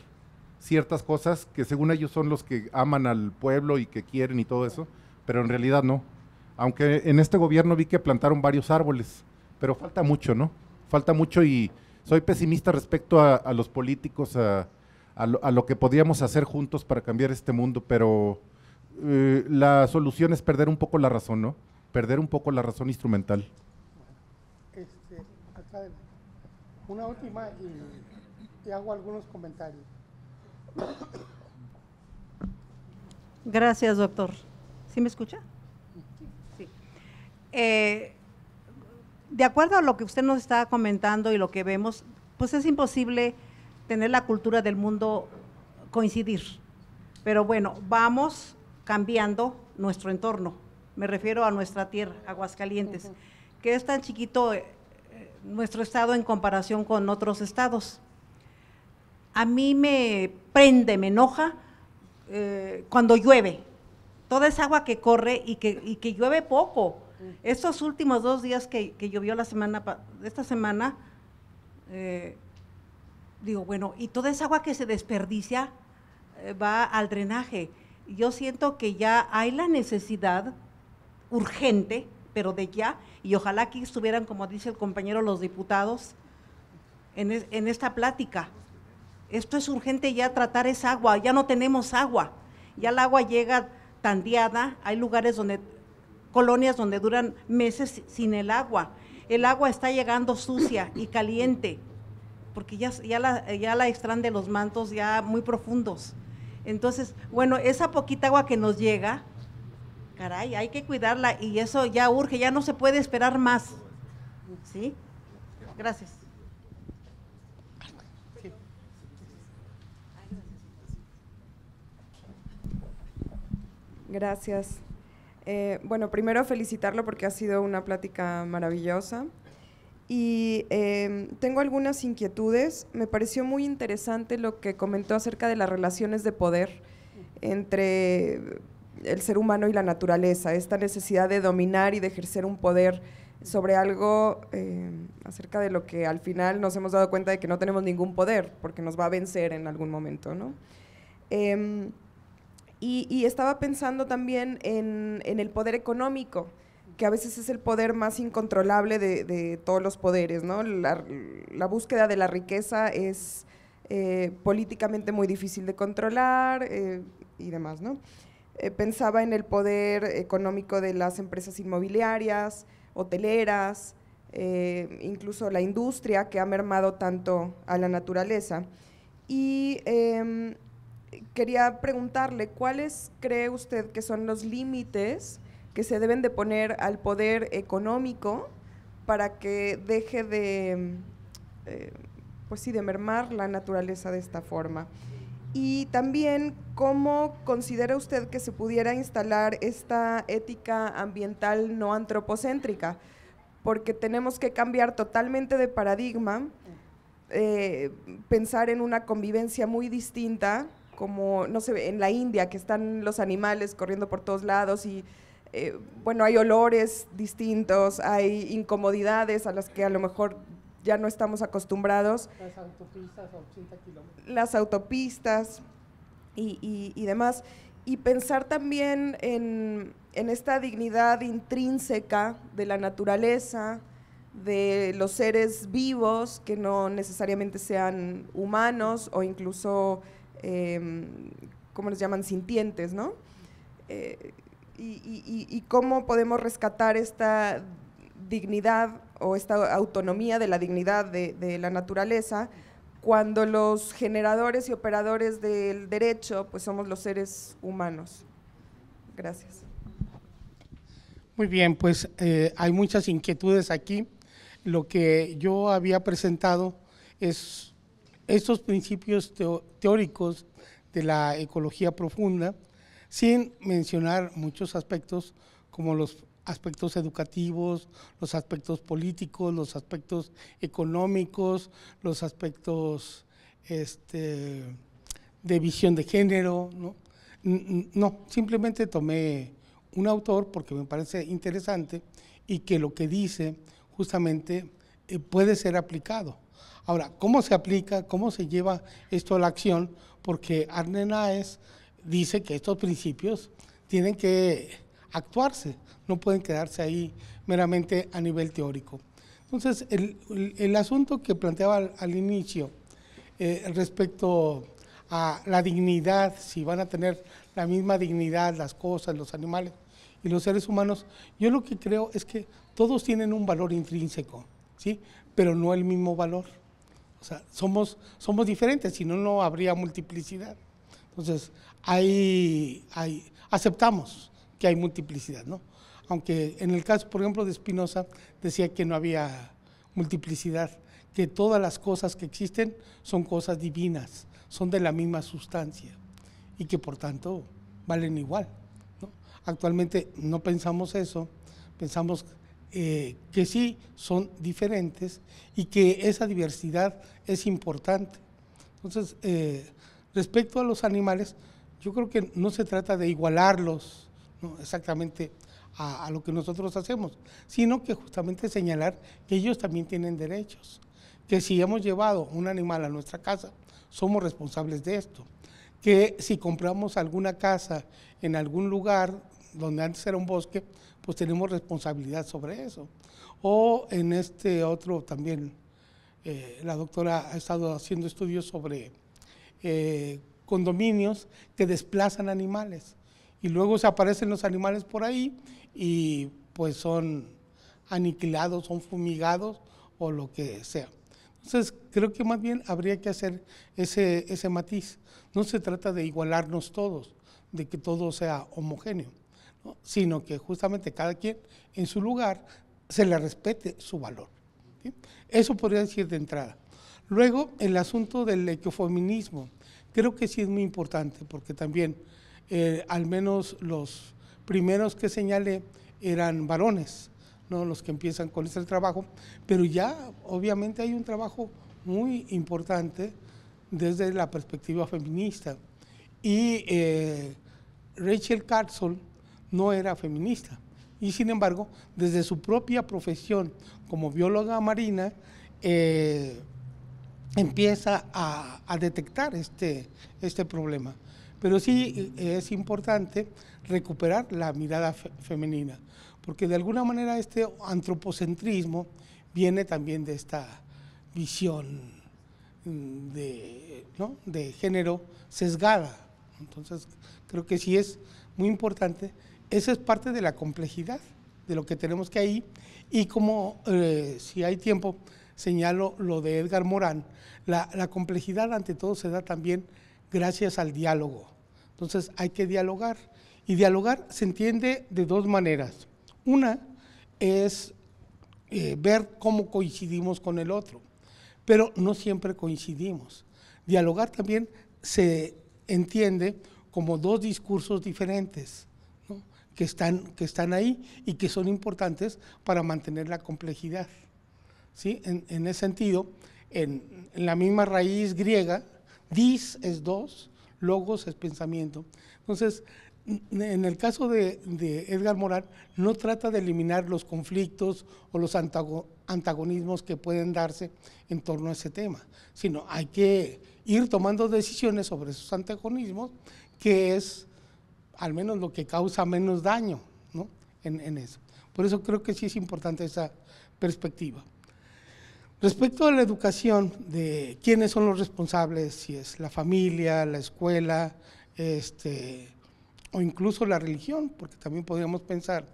ciertas cosas que según ellos son los que aman al pueblo y que quieren y todo eso, pero en realidad no. Aunque en este gobierno vi que plantaron varios árboles, pero falta mucho, ¿no? Falta mucho y soy pesimista respecto a, los políticos, a, lo, que podríamos hacer juntos para cambiar este mundo, pero eh, la solución es perder un poco la razón, ¿no? Perder un poco la razón instrumental. una última y, hago algunos comentarios. Gracias, doctor. ¿Sí me escucha? Sí. Eh, de acuerdo a lo que usted nos está comentando y lo que vemos, pues es imposible tener la cultura del mundo coincidir. Pero bueno, vamos cambiando nuestro entorno. Me refiero a nuestra tierra, Aguascalientes, que es tan chiquito eh, nuestro estado en comparación con otros estados. A mí me prende, me enoja eh, cuando llueve. Toda esa agua que corre y que, llueve poco. Mm. Estos últimos dos días que, llovió la semana, esta semana, eh, digo, bueno, y toda esa agua que se desperdicia eh, va al drenaje. Yo siento que ya hay la necesidad urgente pero de ya, y ojalá que estuvieran, como dice el compañero, los diputados en, esta plática. Esto es urgente ya tratar esa agua, ya no tenemos agua, ya el agua llega tandeada, hay lugares donde, colonias donde duran meses sin el agua, el agua está llegando sucia y caliente, porque ya, ya, la, ya la extraen de los mantos ya muy profundos. Entonces, bueno, esa poquita agua que nos llega, caray, hay que cuidarla y eso ya urge, ya no se puede esperar más. ¿Sí? Gracias. Gracias. Eh, bueno, primero felicitarlo porque ha sido una plática maravillosa. Y em, tengo algunas inquietudes. Me pareció muy interesante lo que comentó acerca de las relaciones de poder entre el ser humano y la naturaleza, esta necesidad de dominar y de ejercer un poder sobre algo eh, acerca de lo que al final nos hemos dado cuenta de que no tenemos ningún poder, porque nos va a vencer en algún momento, em, y, estaba pensando también en, el poder económico, que a veces es el poder más incontrolable de, todos los poderes, La, búsqueda de la riqueza es eh, políticamente muy difícil de controlar eh, y demás, ¿no? Eh, pensaba en el poder económico de las empresas inmobiliarias, hoteleras, eh, incluso la industria que ha mermado tanto a la naturaleza. Y em, quería preguntarle, ¿cuáles cree usted que son los límites que se deben de poner al poder económico para que deje de, eh, pues de mermar la naturaleza de esta forma? Y también, ¿cómo considera usted que se pudiera instalar esta ética ambiental no antropocéntrica? Porque tenemos que cambiar totalmente de paradigma, eh, pensar en una convivencia muy distinta, como, no sé, en la India, que están los animales corriendo por todos lados y, eh, bueno, hay olores distintos, hay incomodidades a las que a lo mejor ya no estamos acostumbrados. Las autopistas 80 kilómetros. Las autopistas y, demás. Y pensar también en, esta dignidad intrínseca de la naturaleza, de los seres vivos, que no necesariamente sean humanos o incluso, em, ¿cómo les llaman?, sintientes, ¿no? Eh, y, y cómo podemos rescatar esta dignidad o esta autonomía de la dignidad de, la naturaleza, cuando los generadores y operadores del derecho, pues somos los seres humanos. Gracias. Muy bien, pues eh, hay muchas inquietudes aquí. Lo que yo había presentado es estos principios teóricos de la ecología profunda, sin mencionar muchos aspectos como los aspectos educativos, los aspectos políticos, los aspectos económicos, los aspectos este, de visión de género. ¿no? no, simplemente tomé un autor porque me parece interesante y que lo que dice justamente eh, puede ser aplicado. Ahora, ¿cómo se aplica? ¿Cómo se lleva esto a la acción? Porque Arne Naes dice que estos principios tienen que actuarse, no pueden quedarse ahí meramente a nivel teórico. Entonces, el, asunto que planteaba al, inicio eh, respecto a la dignidad, si van a tener la misma dignidad las cosas, los animales y los seres humanos, yo lo que creo es que todos tienen un valor intrínseco, ¿sí? pero no el mismo valor. O sea, somos, somos diferentes, si no, no habría multiplicidad. Entonces, ahí, ahí aceptamos que hay multiplicidad, ¿no? Aunque en el caso, por ejemplo, de Spinoza, decía que no había multiplicidad, que todas las cosas que existen son cosas divinas, son de la misma sustancia y que por tanto valen igual. Actualmente no pensamos eso, pensamos eh, que sí son diferentes y que esa diversidad es importante. Entonces, eh, respecto a los animales, yo creo que no se trata de igualarlos, ¿no? exactamente a, lo que nosotros hacemos, sino que justamente señalar que ellos también tienen derechos, que si hemos llevado un animal a nuestra casa, somos responsables de esto, que si compramos alguna casa en algún lugar donde antes era un bosque, pues tenemos responsabilidad sobre eso. O en este otro también, eh, la doctora ha estado haciendo estudios sobre eh, condominios que desplazan animales y luego se aparecen los animales por ahí y pues son aniquilados, son fumigados o lo que sea. Entonces creo que más bien habría que hacer ese, ese matiz. No se trata de igualarnos todos, de que todo sea homogéneo, sino que justamente cada quien en su lugar se le respete su valor. Eso podría decir de entrada. Luego, el asunto del ecofeminismo. Creo que sí es muy importante porque también eh, al menos los primeros que señalé eran varones, ¿no? los que empiezan con este trabajo, pero ya obviamente hay un trabajo muy importante desde la perspectiva feminista. Y eh, Rachel Carson no era feminista, y sin embargo, desde su propia profesión como bióloga marina, eh, empieza a, a, detectar este, este problema. Pero sí eh, es importante recuperar la mirada femenina, porque de alguna manera este antropocentrismo viene también de esta visión mm, de, de género sesgada. Entonces, creo que sí es muy importante. Esa es parte de la complejidad de lo que tenemos que ahí. Y como, eh, si hay tiempo, señalo lo de Edgar Morán, la, la complejidad ante todo se da también gracias al diálogo. Entonces hay que dialogar. Y dialogar se entiende de dos maneras. Una es eh, ver cómo coincidimos con el otro, pero no siempre coincidimos. Dialogar también se entiende como dos discursos diferentes que, están, que están ahí y que son importantes para mantener la complejidad. ¿sí? En, ese sentido, en la misma raíz griega, Dis es dos, logos es pensamiento. Entonces, en el caso de, Edgar Morán, no trata de eliminar los conflictos o los antagonismos que pueden darse en torno a ese tema, sino hay que ir tomando decisiones sobre esos antagonismos, que es al menos lo que causa menos daño ¿no? en eso. Por eso creo que sí es importante esa perspectiva. Respecto a la educación, de quiénes son los responsables, si es la familia, la escuela, este, o incluso la religión, porque también podríamos pensar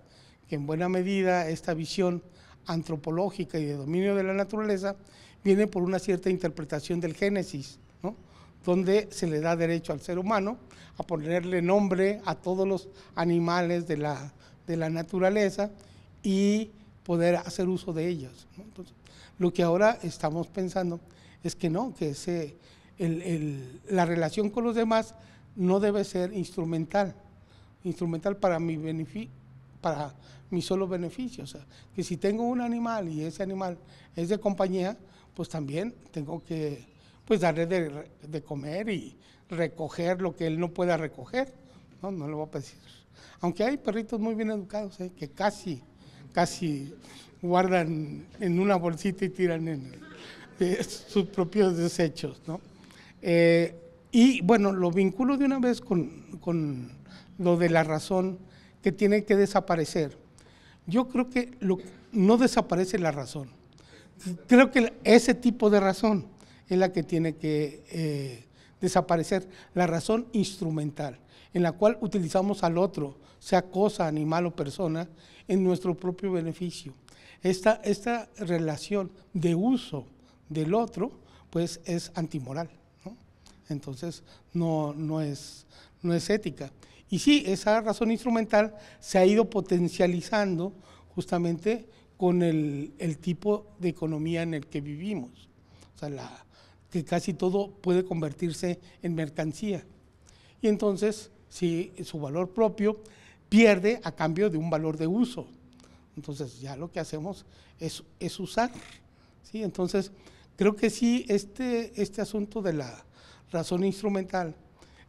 que en buena medida esta visión antropológica y de dominio de la naturaleza viene por una cierta interpretación del Génesis, ¿no? donde se le da derecho al ser humano a ponerle nombre a todos los animales de la, de la naturaleza y poder hacer uso de ellos. Lo que ahora estamos pensando es que no, que ese, la relación con los demás no debe ser instrumental, instrumental para mi para mi solo beneficio, o sea, que si tengo un animal y ese animal es de compañía, pues también tengo que pues darle de, comer y recoger lo que él no pueda recoger, no, no lo voy a pedir. Aunque hay perritos muy bien educados, ¿eh? que casi, casi guardan en una bolsita y tiran en eh, sus propios desechos. Eh, y bueno, lo vinculo de una vez con, lo de la razón que tiene que desaparecer. Yo creo que no desaparece la razón. Creo que ese tipo de razón es la que tiene que eh, desaparecer, la razón instrumental, en la cual utilizamos al otro, sea cosa, animal o persona, en nuestro propio beneficio esta, relación de uso del otro, pues es antimoral. ¿no? Entonces, no, no, es, no es ética. Y sí, esa razón instrumental se ha ido potencializando justamente con el, tipo de economía en el que vivimos. O sea, la, que casi todo puede convertirse en mercancía. Y entonces, si su valor propio pierde a cambio de un valor de uso. Entonces ya lo que hacemos es, usar. ¿sí? Entonces creo que sí, este, este asunto de la razón instrumental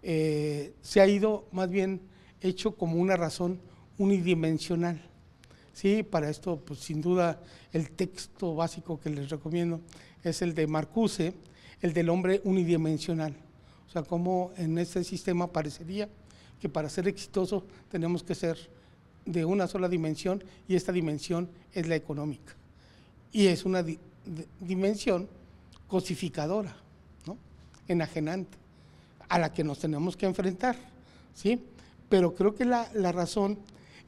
eh, se ha ido más bien hecho como una razón unidimensional. Sí, para esto, pues sin duda, el texto básico que les recomiendo es el de Marcuse, el del hombre unidimensional. O sea, como en este sistema parecería que para ser exitoso tenemos que ser de una sola dimensión y esta dimensión es la económica. Y es una dimensión cosificadora, ¿no? enajenante, a la que nos tenemos que enfrentar. ¿sí? Pero creo que la razón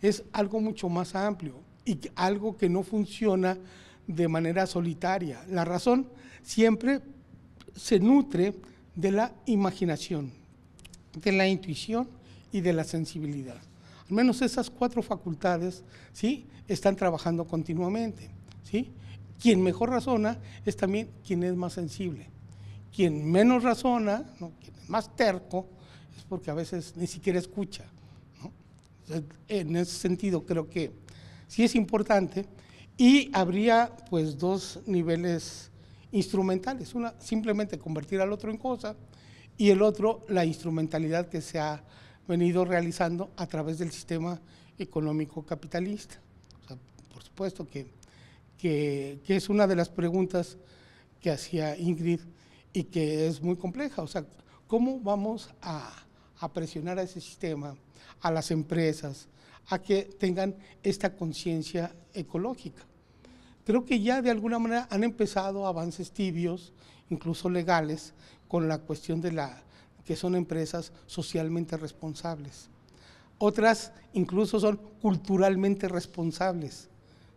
es algo mucho más amplio y algo que no funciona de manera solitaria. La razón siempre se nutre de la imaginación, de la intuición y de la sensibilidad. Al menos esas cuatro facultades ¿sí? están trabajando continuamente. ¿sí? Quien mejor razona es también quien es más sensible. Quien menos razona, ¿no? quien es más terco, es porque a veces ni siquiera escucha. En ese sentido creo que sí es importante y habría pues dos niveles instrumentales, una simplemente convertir al otro en cosa y el otro la instrumentalidad que se ha venido realizando a través del sistema económico capitalista. por supuesto que, que, es una de las preguntas que hacía Ingrid y que es muy compleja. O sea, ¿cómo vamos a presionar a ese sistema, a las empresas, a que tengan esta conciencia ecológica? Creo que ya de alguna manera han empezado avances tibios, incluso legales, con la cuestión de la que son empresas socialmente responsables. Otras incluso son culturalmente responsables.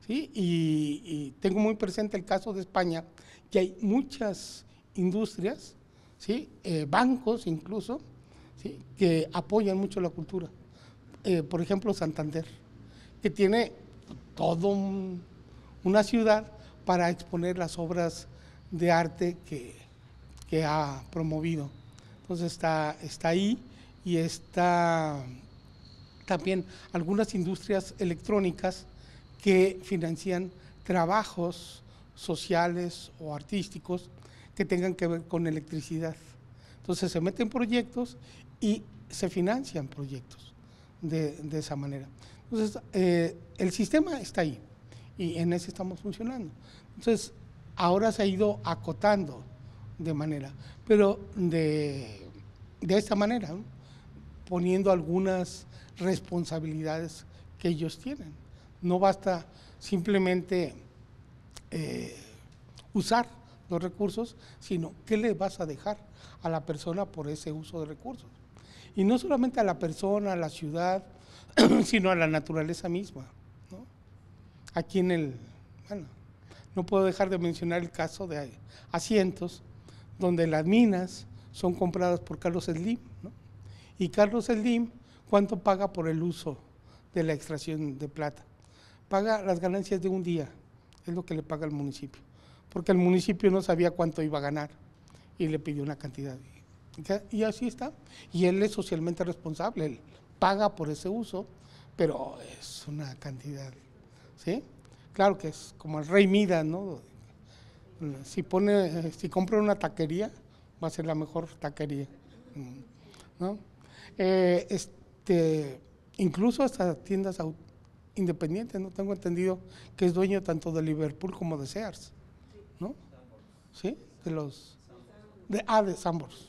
¿sí? Y, tengo muy presente el caso de España, que hay muchas industrias, ¿sí? Eh, bancos incluso, ¿sí? que apoyan mucho la cultura. Eh, por ejemplo, Santander, que tiene toda una ciudad para exponer las obras de arte que ha promovido. Entonces pues, está, está ahí y está también algunas industrias electrónicas que financian trabajos sociales o artísticos que tengan que ver con electricidad. Entonces se meten proyectos y se financian proyectos de, esa manera. Entonces eh, el sistema está ahí y en ese estamos funcionando. Entonces ahora se ha ido acotando de manera, pero de, esta manera, poniendo algunas responsabilidades que ellos tienen. No basta simplemente eh, usar los recursos, sino qué le vas a dejar a la persona por ese uso de recursos. Y no solamente a la persona, a la ciudad, *clears throat* sino a la naturaleza misma. Aquí en el, bueno, no puedo dejar de mencionar el caso de asientos donde las minas son compradas por Carlos Slim. ¿no? Y Carlos Slim, ¿cuánto paga por el uso de la extracción de plata? Paga las ganancias de un día, es lo que le paga el municipio, porque el municipio no sabía cuánto iba a ganar y le pidió una cantidad. Y así está. Y él es socialmente responsable, él paga por ese uso, pero es una cantidad. ¿sí? Claro que es como el rey Midas, ¿no? Si, pone, eh, si compra una taquería, va a ser la mejor taquería. Eh, este, incluso hasta tiendas independientes, no tengo entendido que es dueño tanto de Liverpool como de Sears. ¿No? ¿Sí? De los. De, ah, de Sambors.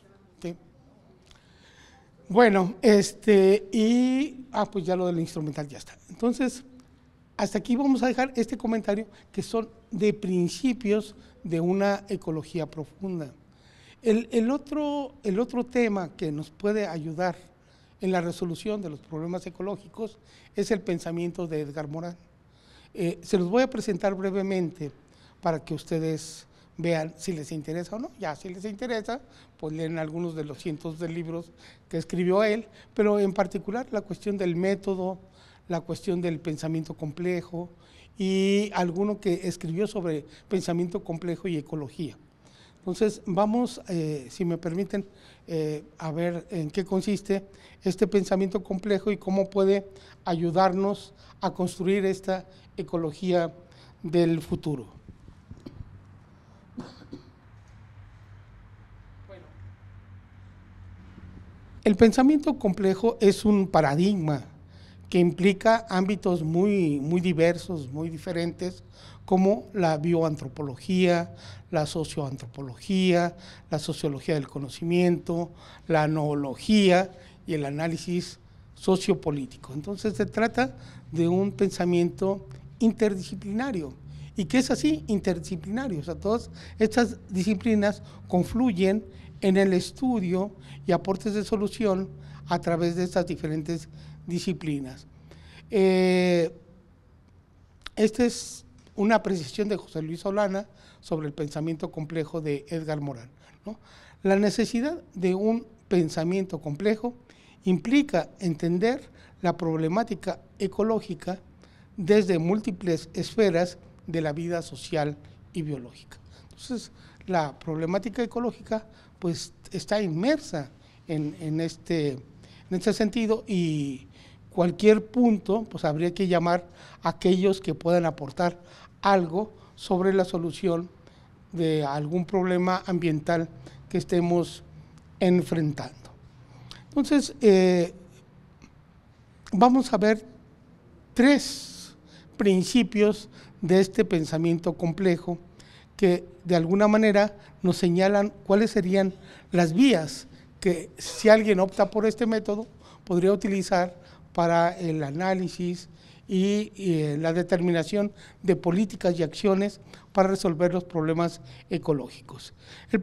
Bueno, este, y. Ah, pues ya lo del instrumental ya está. Entonces, hasta aquí vamos a dejar este comentario que son de principios de una ecología profunda. El, otro, el otro tema que nos puede ayudar en la resolución de los problemas ecológicos es el pensamiento de Edgar Morán. Eh, se los voy a presentar brevemente para que ustedes vean si les interesa o no. Ya si les interesa, pues leen algunos de los cientos de libros que escribió él, pero en particular la cuestión del método, la cuestión del pensamiento complejo, y alguno que escribió sobre pensamiento complejo y ecología. Entonces, vamos, eh, si me permiten, eh, a ver en qué consiste este pensamiento complejo y cómo puede ayudarnos a construir esta ecología del futuro. El pensamiento complejo es un paradigma que implica ámbitos muy, muy diversos, muy diferentes, como la bioantropología, la socioantropología, la sociología del conocimiento, la noología y el análisis sociopolítico. Entonces se trata de un pensamiento interdisciplinario y que es así interdisciplinario. O sea, todas estas disciplinas confluyen en el estudio y aportes de solución a través de estas diferentes disciplinas. Eh, esta es una precisión de José Luis Solana sobre el pensamiento complejo de Edgar Morán. La necesidad de un pensamiento complejo implica entender la problemática ecológica desde múltiples esferas de la vida social y biológica. Entonces, la problemática ecológica pues está inmersa en este, en este sentido y cualquier punto, pues habría que llamar a aquellos que puedan aportar algo sobre la solución de algún problema ambiental que estemos enfrentando. Entonces, eh, vamos a ver tres principios de este pensamiento complejo que de alguna manera nos señalan cuáles serían las vías que si alguien opta por este método podría utilizar para el análisis y, eh, la determinación de políticas y acciones para resolver los problemas ecológicos. El,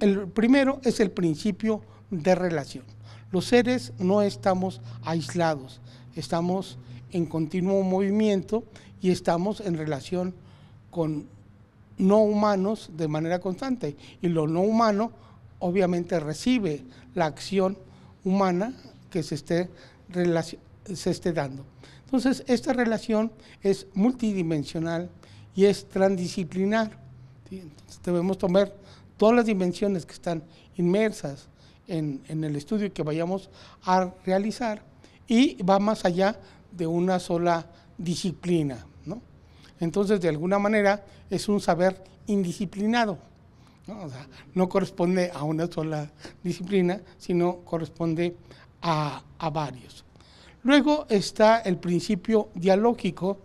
el primero es el principio de relación. Los seres no estamos aislados, estamos en continuo movimiento y estamos en relación con no humanos de manera constante. Y lo no humano obviamente recibe la acción humana que se esté se esté dando. Entonces, esta relación es multidimensional y es transdisciplinar. debemos tomar todas las dimensiones que están inmersas en, el estudio que vayamos a realizar y va más allá de una sola disciplina. Entonces, de alguna manera, es un saber indisciplinado. ¿no? corresponde a una sola disciplina, sino corresponde a varios. Luego está el principio dialógico,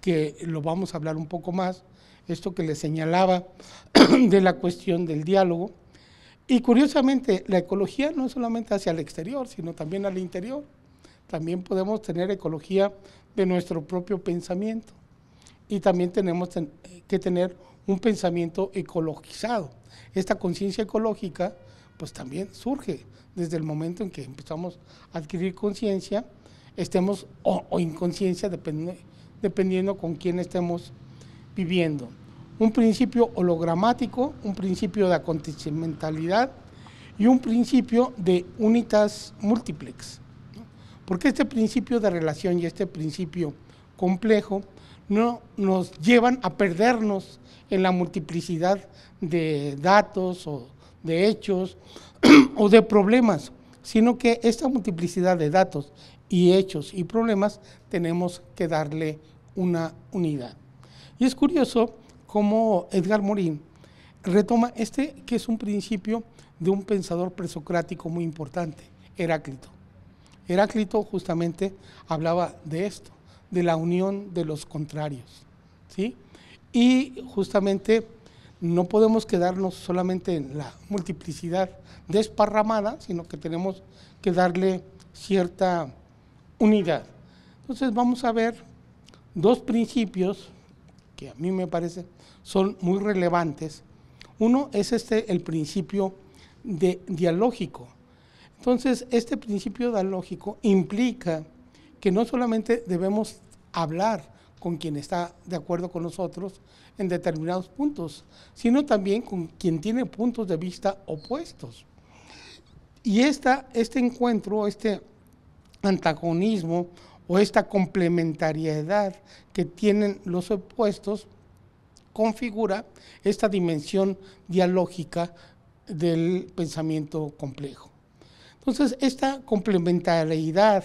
que lo vamos a hablar un poco más, esto que le señalaba *clears throat* de la cuestión del diálogo. Y curiosamente, la ecología no es solamente hacia el exterior, sino también al interior. También podemos tener ecología de nuestro propio pensamiento. Y también tenemos que tener un pensamiento ecologizado. Esta conciencia ecológica, pues también surge desde el momento en que empezamos a adquirir conciencia estemos o, inconsciencia, dependiendo, con quién estemos viviendo. Un principio hologramático, un principio de acontecimentalidad y un principio de unitas múltiplex. Porque este principio de relación y este principio complejo no nos llevan a perdernos en la multiplicidad de datos o de hechos *clears throat* o de problemas, sino que esta multiplicidad de datos y hechos y problemas, tenemos que darle una unidad. Y es curioso cómo Edgar Morin retoma este que es un principio de un pensador presocrático muy importante, Heráclito. Heráclito justamente hablaba de esto, de la unión de los contrarios. ¿sí? Y justamente no podemos quedarnos solamente en la multiplicidad desparramada, sino que tenemos que darle cierta unidad. Entonces vamos a ver dos principios que a mí me parece son muy relevantes. Uno es este, el principio de dialógico. Entonces, este principio dialógico implica que no solamente debemos hablar con quien está de acuerdo con nosotros en determinados puntos, sino también con quien tiene puntos de vista opuestos. Y esta, este encuentro, este antagonismo o esta complementariedad que tienen los opuestos configura esta dimensión dialógica del pensamiento complejo. Entonces, esta complementariedad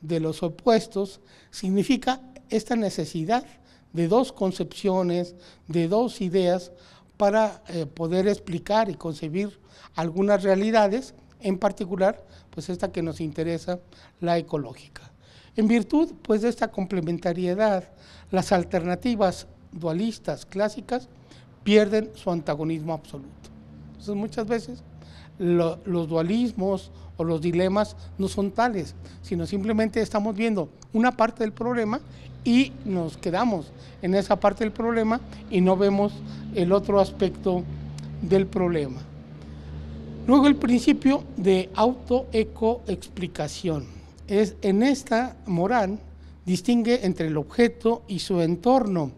de los opuestos significa esta necesidad de dos concepciones, de dos ideas para eh, poder explicar y concebir algunas realidades, en particular pues esta que nos interesa, la ecológica. En virtud pues de esta complementariedad, las alternativas dualistas clásicas pierden su antagonismo absoluto. Entonces muchas veces los dualismos o los dilemas no son tales, sino simplemente estamos viendo una parte del problema y nos quedamos en esa parte del problema y no vemos el otro aspecto del problema. Luego el principio de autoecoexplicación. Es en esta moral distingue entre el objeto y su entorno,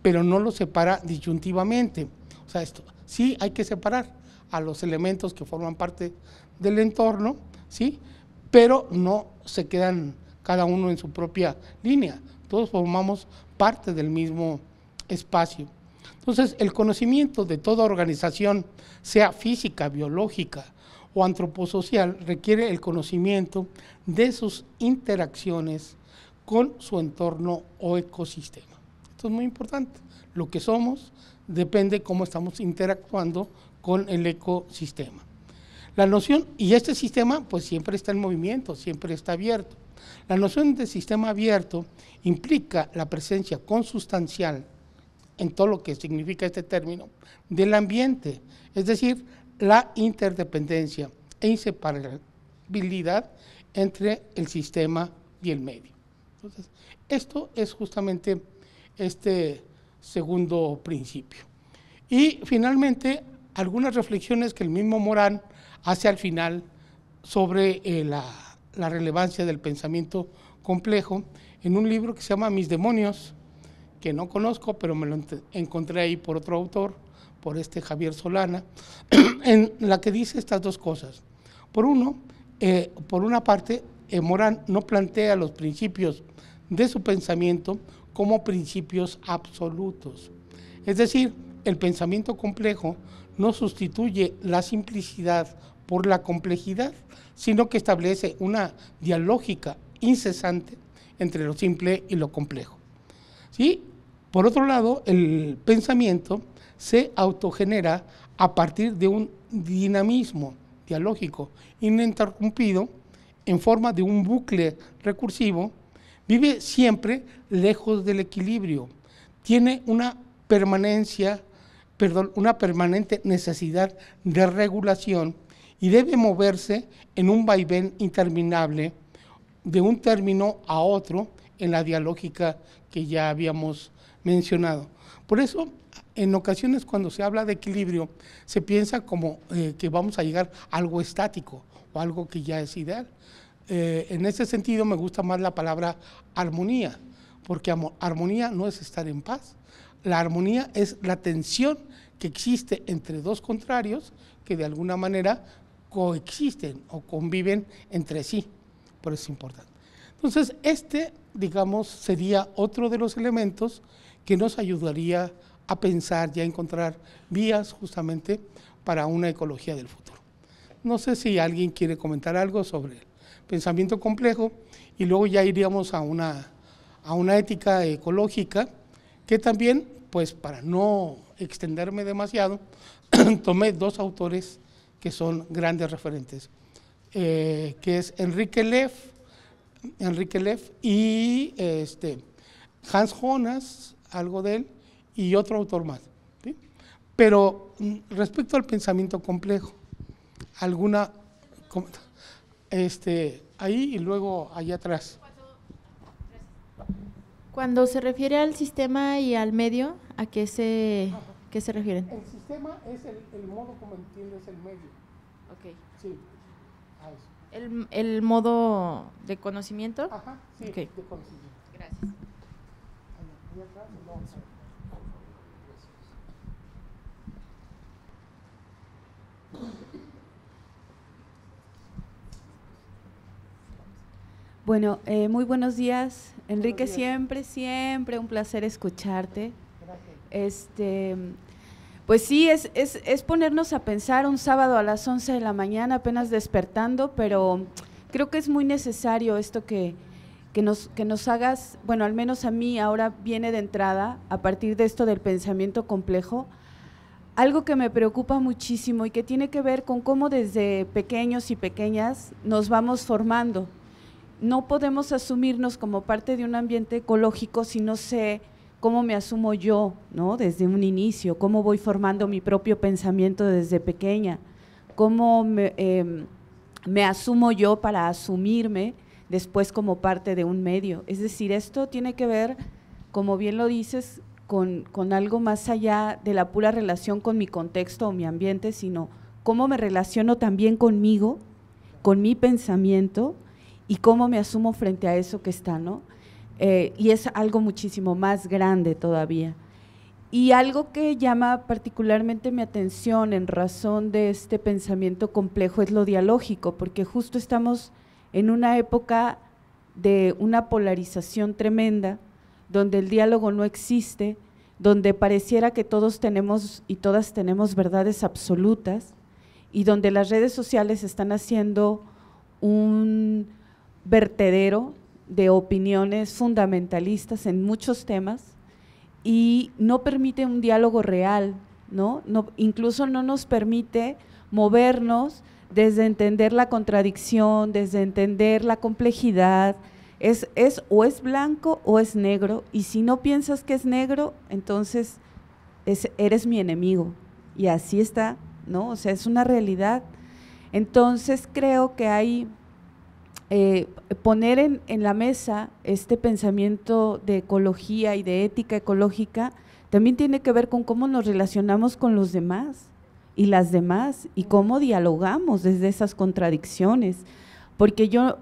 pero no lo separa disyuntivamente. O sea, esto sí hay que separar a los elementos que forman parte del entorno, ¿sí? Pero no se quedan cada uno en su propia línea. Todos formamos parte del mismo espacio. Entonces, el conocimiento de toda organización, sea física, biológica o antroposocial, requiere el conocimiento de sus interacciones con su entorno o ecosistema. Esto es muy importante. Lo que somos depende cómo estamos interactuando con el ecosistema. La noción, y este sistema pues siempre está en movimiento, siempre está abierto. La noción de sistema abierto implica la presencia consustancial en todo lo que significa este término, del ambiente, es decir, la interdependencia e inseparabilidad entre el sistema y el medio. Entonces, esto es justamente este segundo principio. Y finalmente, algunas reflexiones que el mismo Morán hace al final sobre eh, la relevancia del pensamiento complejo en un libro que se llama Mis demonios, que no conozco, pero me lo encontré ahí por otro autor, por este Javier Solana, *clears throat* en la que dice estas dos cosas. Por uno, eh, por una parte, eh, Morán no plantea los principios de su pensamiento como principios absolutos. Es decir, el pensamiento complejo no sustituye la simplicidad por la complejidad, sino que establece una dialógica incesante entre lo simple y lo complejo. ¿Sí? Por otro lado, el pensamiento se autogenera a partir de un dinamismo dialógico ininterrumpido en forma de un bucle recursivo, vive siempre lejos del equilibrio, tiene una permanencia, perdón, una permanente necesidad de regulación y debe moverse en un vaivén interminable de un término a otro en la dialógica que ya habíamos mencionado. Por eso, en ocasiones cuando se habla de equilibrio, se piensa como eh, que vamos a llegar a algo estático o algo que ya es ideal. Eh, en ese sentido me gusta más la palabra armonía, porque armonía no es estar en paz. La armonía es la tensión que existe entre dos contrarios que de alguna manera coexisten o conviven entre sí. Por eso es importante. Entonces, este, digamos, sería otro de los elementos que nos ayudaría a pensar y a encontrar vías justamente para una ecología del futuro. No sé si alguien quiere comentar algo sobre el pensamiento complejo y luego ya iríamos a una, a una ética ecológica que también, pues para no extenderme demasiado, *clears throat* tomé dos autores que son grandes referentes, eh, que es Enrique Leff, Enrique y este, Hans Jonas, algo de él y otro autor más. Pero mm, respecto al pensamiento complejo, alguna... Este, ahí y luego allá atrás. Cuando se refiere al sistema y al medio, ¿a qué se, se refieren? El sistema es el, modo como entiendes el medio. Sí. El, el, modo de conocimiento. Ajá, sí, de conocimiento. Gracias. Bueno, eh, muy buenos días, Enrique. Siempre, siempre un placer escucharte. Este, pues sí, es, es, es, ponernos a pensar un sábado a las 11 de la mañana, apenas despertando, pero creo que es muy necesario esto que, que nos, hagas, bueno, al menos a mí ahora viene de entrada, a partir de esto del pensamiento complejo, algo que me preocupa muchísimo y que tiene que ver con cómo desde pequeños y pequeñas nos vamos formando. No podemos asumirnos como parte de un ambiente ecológico si no sé cómo me asumo yo, ¿no? Desde un inicio, cómo voy formando mi propio pensamiento desde pequeña, cómo me, em, me asumo yo para asumirme después como parte de un medio. Es decir, esto tiene que ver, como bien lo dices, con, algo más allá de la pura relación con mi contexto o mi ambiente, sino cómo me relaciono también conmigo, con mi pensamiento y cómo me asumo frente a eso que está, ¿no? Eh, y es algo muchísimo más grande todavía. Y algo que llama particularmente mi atención en razón de este pensamiento complejo es lo dialógico, porque justo estamos en una época de una polarización tremenda, donde el diálogo no existe, donde pareciera que todos tenemos y todas tenemos verdades absolutas y donde las redes sociales están haciendo un vertedero de opiniones fundamentalistas en muchos temas y no permite un diálogo real, incluso no nos permite movernos desde entender la contradicción, desde entender la complejidad. Es, es o es blanco o es negro, y si no piensas que es negro, entonces eres mi enemigo. Y así está, ¿no? O sea, es una realidad. Entonces creo que hay eh, poner en, la mesa este pensamiento de ecología y de ética ecológica también tiene que ver con cómo nos relacionamos con los demás y las demás y cómo dialogamos desde esas contradicciones. Porque yo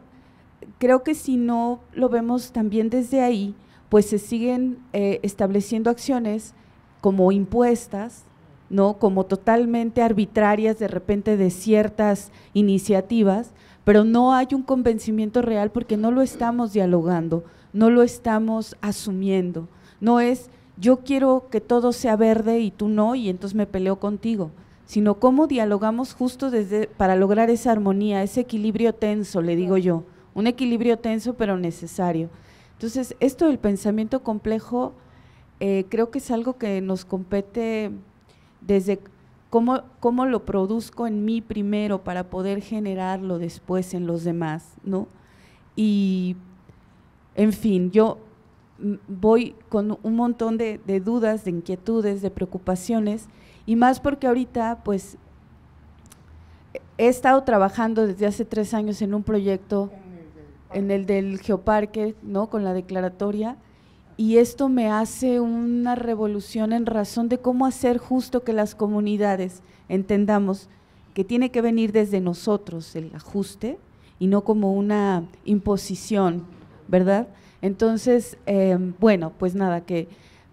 creo que si no lo vemos también desde ahí, pues se siguen eh, estableciendo acciones como impuestas, ¿no? como totalmente arbitrarias de repente de ciertas iniciativas, pero no hay un convencimiento real porque no lo estamos dialogando, no lo estamos asumiendo. No es yo quiero que todo sea verde y tú no, y entonces me peleo contigo sino cómo dialogamos justo desde para lograr esa armonía, ese equilibrio tenso, le digo yo, un equilibrio tenso pero necesario. Entonces, esto del pensamiento complejo eh, creo que es algo que nos compete desde cómo, lo produzco en mí primero para poder generarlo después en los demás, ¿no? Y, en fin, yo mm, voy con un montón de dudas, de inquietudes, de preocupaciones, y más porque ahorita, pues, he estado trabajando desde hace tres años en un proyecto en el del geoparque, ¿no? Con la declaratoria. Y esto me hace una revolución en razón de cómo hacer justo que las comunidades entendamos que tiene que venir desde nosotros el ajuste y no como una imposición, ¿verdad? Entonces, eh, bueno, pues nada, que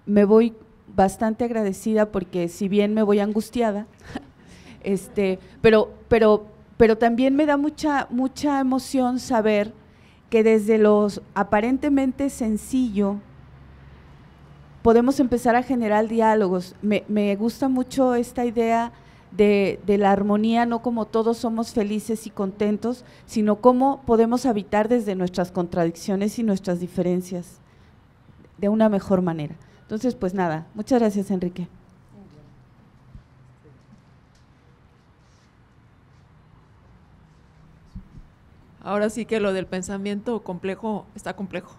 me voy bastante agradecida porque si bien me voy angustiada, *laughs* este, pero, pero, pero también me da mucha, mucha emoción saber que desde lo aparentemente sencillo podemos empezar a generar diálogos. Me, gusta mucho esta idea de, de, la armonía, no como todos somos felices y contentos, sino cómo podemos habitar desde nuestras contradicciones y nuestras diferencias de una mejor manera. Entonces, pues nada, muchas gracias Enrique. Ahora sí que lo del pensamiento complejo está complejo.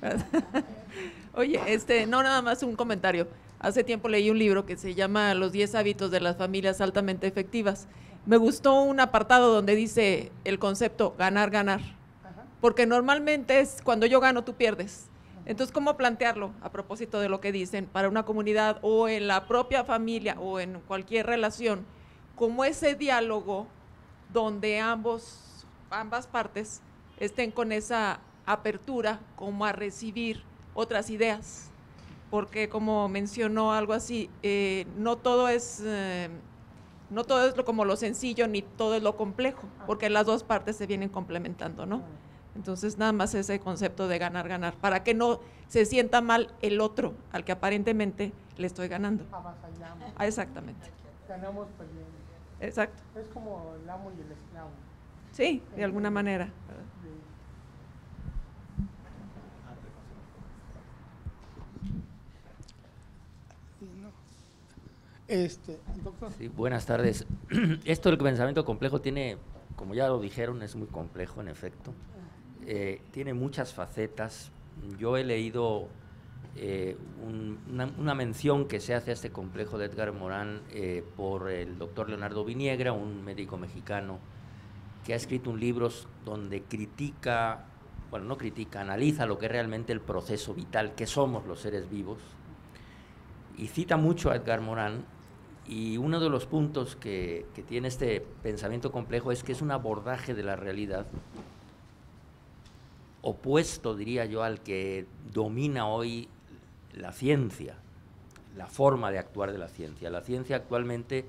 *laughs* Oye, este, no nada más un comentario. Hace tiempo leí un libro que se llama Los 10 hábitos de las familias altamente efectivas. Me gustó un apartado donde dice el concepto ganar, ganar. Porque normalmente es cuando yo gano, tú pierdes. Entonces, ¿cómo plantearlo a propósito de lo que dicen para una comunidad o en la propia familia o en cualquier relación? Como ese diálogo donde ambas partes estén con esa apertura como a recibir otras ideas, porque como mencionó algo así, eh, no todo es... Eh, no todo es como lo sencillo ni todo es lo complejo, ah. porque las dos partes se vienen complementando, ¿no? Ah. Entonces, nada más ese concepto de ganar, ganar, para que no se sienta mal el otro al que aparentemente le estoy ganando. Ah, exactamente. Exacto. Es como el amo y el esclavo. Sí, de alguna manera. Este, doctor. Sí, buenas tardes. *clears throat* Esto del pensamiento complejo tiene, como ya lo dijeron, es muy complejo en efecto. Eh, tiene muchas facetas. Yo he leído eh, una, mención que se hace a este complejo de Edgar Morán eh, por el doctor Leonardo Viniegra, un médico mexicano, que ha escrito un libro donde critica, bueno, no critica, analiza lo que es realmente el proceso vital, que somos los seres vivos, y cita mucho a Edgar Morán. Y uno de los puntos que tiene este pensamiento complejo es que es un abordaje de la realidad opuesto, diría yo, al que domina hoy la ciencia, la forma de actuar de la ciencia. La ciencia actualmente,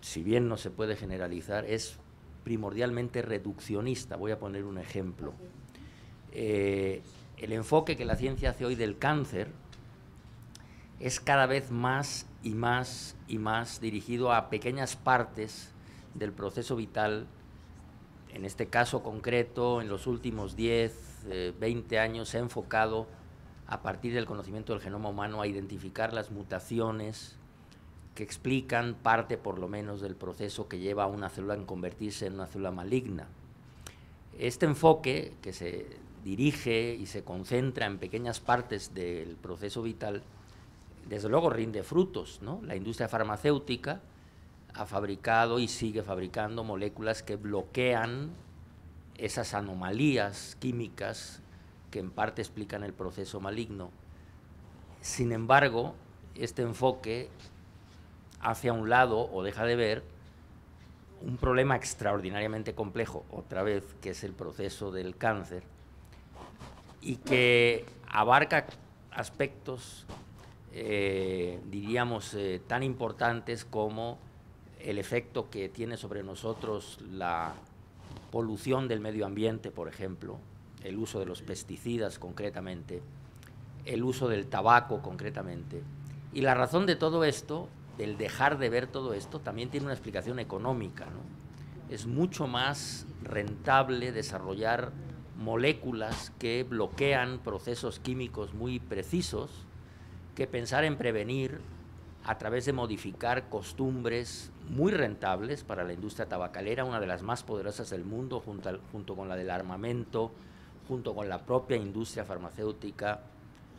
si bien no se puede generalizar, es primordialmente reduccionista. Voy a poner un ejemplo. Eh, el enfoque que la ciencia hace hoy del cáncer es cada vez más y más y más dirigido a pequeñas partes del proceso vital en este caso concreto, en los últimos 10, 20 eh, años se ha enfocado a partir del conocimiento del genoma humano a identificar las mutaciones que explican parte por lo menos del proceso que lleva a una célula en convertirse en una célula maligna. Este enfoque que se dirige y se concentra en pequeñas partes del proceso vital, desde luego rinde frutos. ¿no? La industria farmacéutica ha fabricado y sigue fabricando moléculas que bloquean esas anomalías químicas que en parte explican el proceso maligno. Sin embargo, este enfoque hace a un lado o deja de ver un problema extraordinariamente complejo, otra vez, que es el proceso del cáncer, y que abarca aspectos, eh, diríamos, eh, tan importantes como el efecto que tiene sobre nosotros la polución del medio ambiente, por ejemplo, el uso de los pesticidas concretamente, el uso del tabaco concretamente. Y la razón de todo esto, del dejar de ver todo esto, también tiene una explicación económica. Es mucho más rentable desarrollar moléculas que bloquean procesos químicos muy precisos que pensar en prevenir a través de modificar costumbres, muy rentables para la industria tabacalera, una de las más poderosas del mundo, junto, junto con la del armamento, junto con la propia industria farmacéutica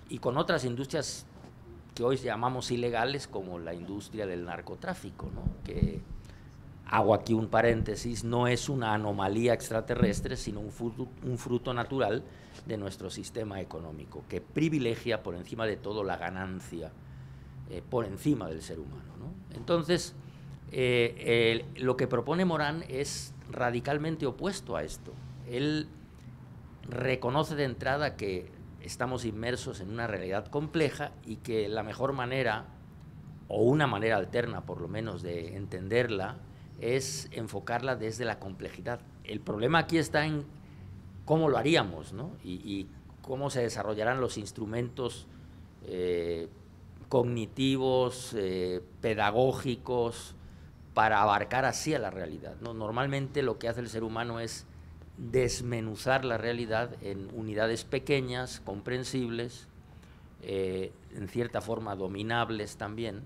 y con otras industrias que hoy llamamos ilegales, como la industria del narcotráfico, ¿no? que hago aquí un paréntesis, no es una anomalía extraterrestre, sino un fruto, natural de nuestro sistema económico, que privilegia por encima de todo la ganancia, eh, por encima del ser humano. ¿no? Entonces, eh, lo que propone Morán es radicalmente opuesto a esto. Él reconoce de entrada que estamos inmersos en una realidad compleja y que la mejor manera, o una manera alterna por lo menos de entenderla, es enfocarla desde la complejidad. El problema aquí está en cómo lo haríamos y, cómo se desarrollarán los instrumentos eh, cognitivos, eh, pedagógicos, para abarcar así a la realidad. ¿no? Normalmente lo que hace el ser humano es desmenuzar la realidad en unidades pequeñas, comprensibles, eh, en cierta forma dominables también,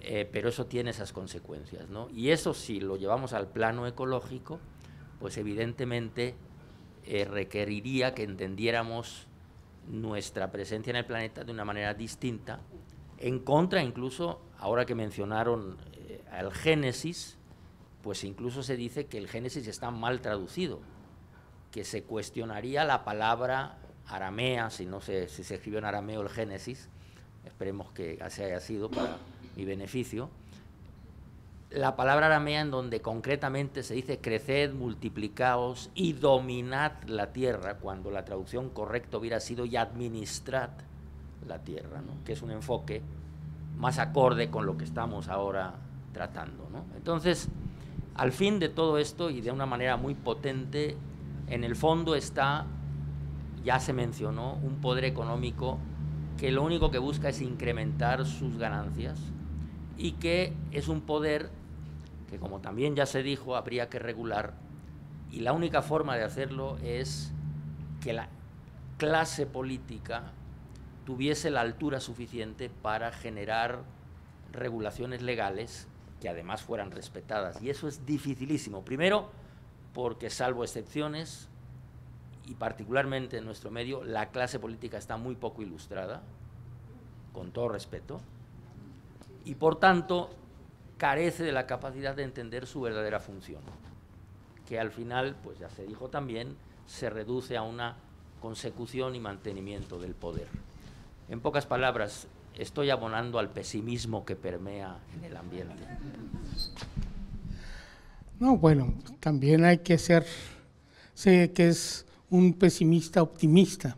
eh, pero eso tiene esas consecuencias. Y eso si lo llevamos al plano ecológico, pues evidentemente eh, requeriría que entendiéramos nuestra presencia en el planeta de una manera distinta, en contra incluso, ahora que mencionaron el Génesis, pues incluso se dice que el Génesis está mal traducido, que se cuestionaría la palabra aramea, si no se, si se escribió en arameo el Génesis, esperemos que así haya sido para mi beneficio, la palabra aramea en donde concretamente se dice creced, multiplicaos y dominad la tierra, cuando la traducción correcta hubiera sido y administrad la tierra, que es un enfoque más acorde con lo que estamos ahora tratando. Entonces, al fin de todo esto y de una manera muy potente, en el fondo está, ya se mencionó, un poder económico que lo único que busca es incrementar sus ganancias y que es un poder que, como también ya se dijo, habría que regular y la única forma de hacerlo es que la clase política tuviese la altura suficiente para generar regulaciones legales que además fueran respetadas. Y eso es dificilísimo. Primero, porque salvo excepciones, y particularmente en nuestro medio, la clase política está muy poco ilustrada, con todo respeto, y por tanto carece de la capacidad de entender su verdadera función, que al final, pues ya se dijo también, se reduce a una consecución y mantenimiento del poder. En pocas palabras, estoy abonando al pesimismo que permea en el ambiente. No, bueno, también hay que ser, sé que es un pesimista optimista.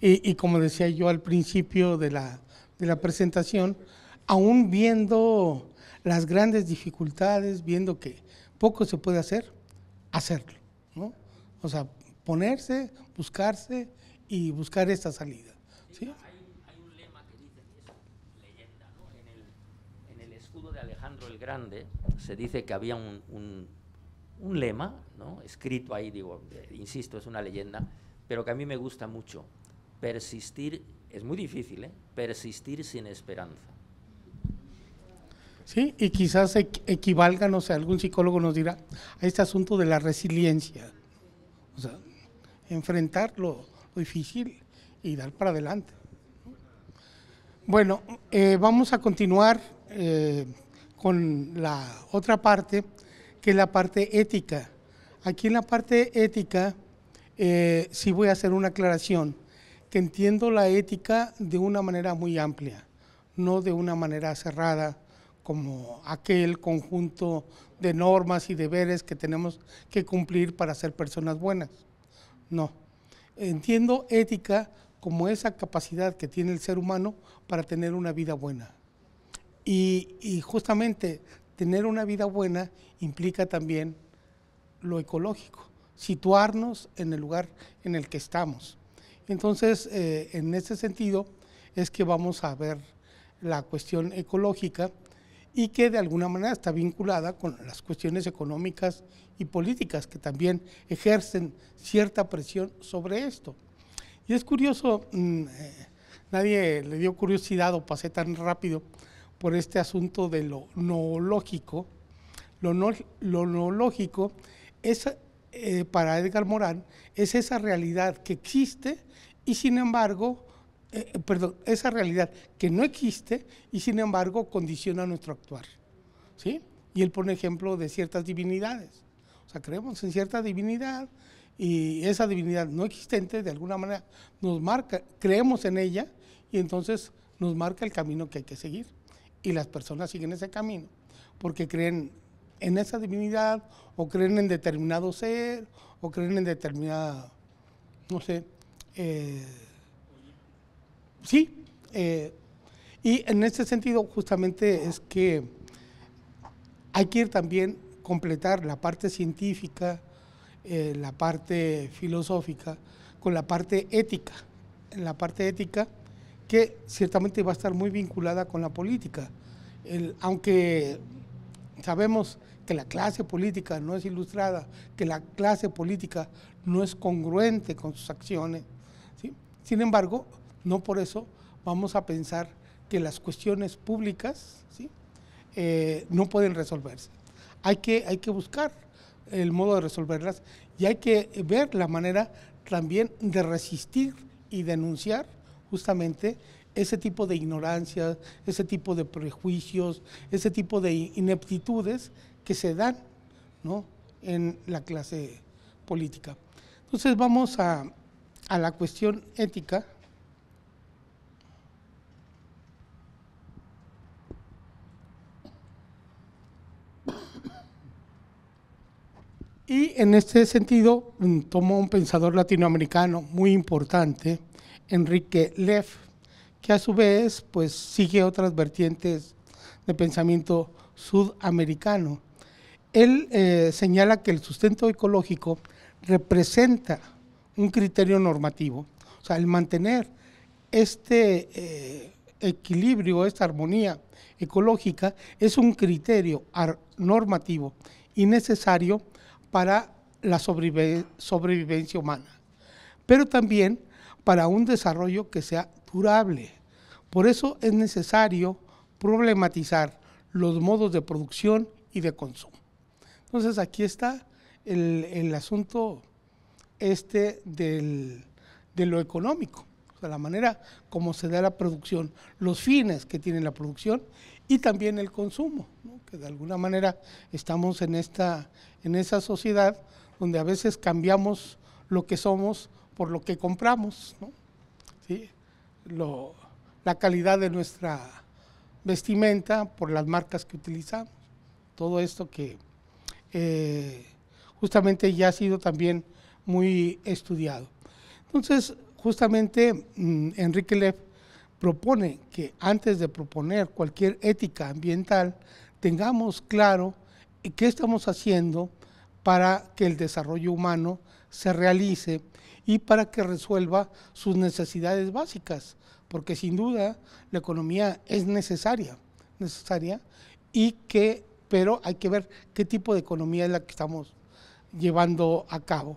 Y, como decía yo al principio de la, de la presentación, aún viendo las grandes dificultades, viendo que poco se puede hacer, hacerlo. ¿no? O sea, ponerse, buscarse y buscar esta salida. grande, se dice que había un, lema, ¿no? escrito ahí, digo, eh, insisto, es una leyenda, pero que a mí me gusta mucho. Persistir, es muy difícil, ¿eh? persistir sin esperanza. Sí, y quizás equivalga, no sé algún psicólogo nos dirá, a este asunto de la resiliencia. O sea, enfrentar lo, difícil y dar para adelante. Bueno, eh, vamos a continuar con la otra parte, que es la parte ética. Aquí en la parte ética, eh, sí voy a hacer una aclaración, que entiendo la ética de una manera muy amplia, no de una manera cerrada, como aquel conjunto de normas y deberes que tenemos que cumplir para ser personas buenas. No. Entiendo ética como esa capacidad que tiene el ser humano para tener una vida buena. Y, justamente tener una vida buena implica también lo ecológico, situarnos en el lugar en el que estamos. Entonces, eh, en ese sentido, es que vamos a ver la cuestión ecológica y que de alguna manera está vinculada con las cuestiones económicas y políticas que también ejercen cierta presión sobre esto. Y es curioso, mm, eh, nadie le dio curiosidad o pasé tan rápido por este asunto de lo no lógico Lo, no, lo es, eh, para Edgar Morán, es esa realidad que existe y sin embargo, eh, eh, perdón, esa realidad que no existe y sin embargo condiciona nuestro actuar. ¿Sí? Y él pone ejemplo de ciertas divinidades. O sea, creemos en cierta divinidad y esa divinidad no existente de alguna manera nos marca, creemos en ella y entonces nos marca el camino que hay que seguir y las personas siguen ese camino porque creen en esa divinidad o creen en determinado ser o creen en determinada, no sé, eh, sí. Eh, y en este sentido justamente es que hay que ir también completar la parte científica, eh, la parte filosófica con la parte ética. En la parte ética que ciertamente va a estar muy vinculada con la política. aunque sabemos que la clase política no es ilustrada, que la clase política no es congruente con sus acciones. Sin embargo, no por eso vamos a pensar que las cuestiones públicas eh, no pueden resolverse. Hay que, hay que buscar el modo de resolverlas y hay que ver la manera también de resistir y denunciar justamente ese tipo de ignorancias, ese tipo de prejuicios, ese tipo de ineptitudes que se dan en la clase política. Entonces vamos a, a la cuestión ética. Y en este sentido mm, tomó un pensador latinoamericano muy importante, Enrique Leff, que a su vez pues, sigue otras vertientes de pensamiento sudamericano. Él eh, señala que el sustento ecológico representa un criterio normativo, o sea, el mantener este eh, equilibrio, esta armonía ecológica, es un criterio normativo y necesario para la sobrevivencia humana. Pero también para un desarrollo que sea durable. Por eso es necesario problematizar los modos de producción y de consumo. Entonces aquí está el, asunto este de lo económico, o la manera como se da la producción, los fines que tiene la producción y también el consumo, que de alguna manera estamos en, esta, en esa sociedad donde a veces cambiamos lo que somos por lo que compramos, la calidad de nuestra vestimenta, por las marcas que utilizamos. Todo esto que eh, justamente ya ha sido también muy estudiado. Entonces, justamente mm, Enrique Leff propone que antes de proponer cualquier ética ambiental, tengamos claro eh, qué estamos haciendo para que el desarrollo humano se realice y para que resuelva sus necesidades básicas, porque sin duda la economía es necesaria, necesaria y que pero hay que ver qué tipo de economía es la que estamos llevando a cabo.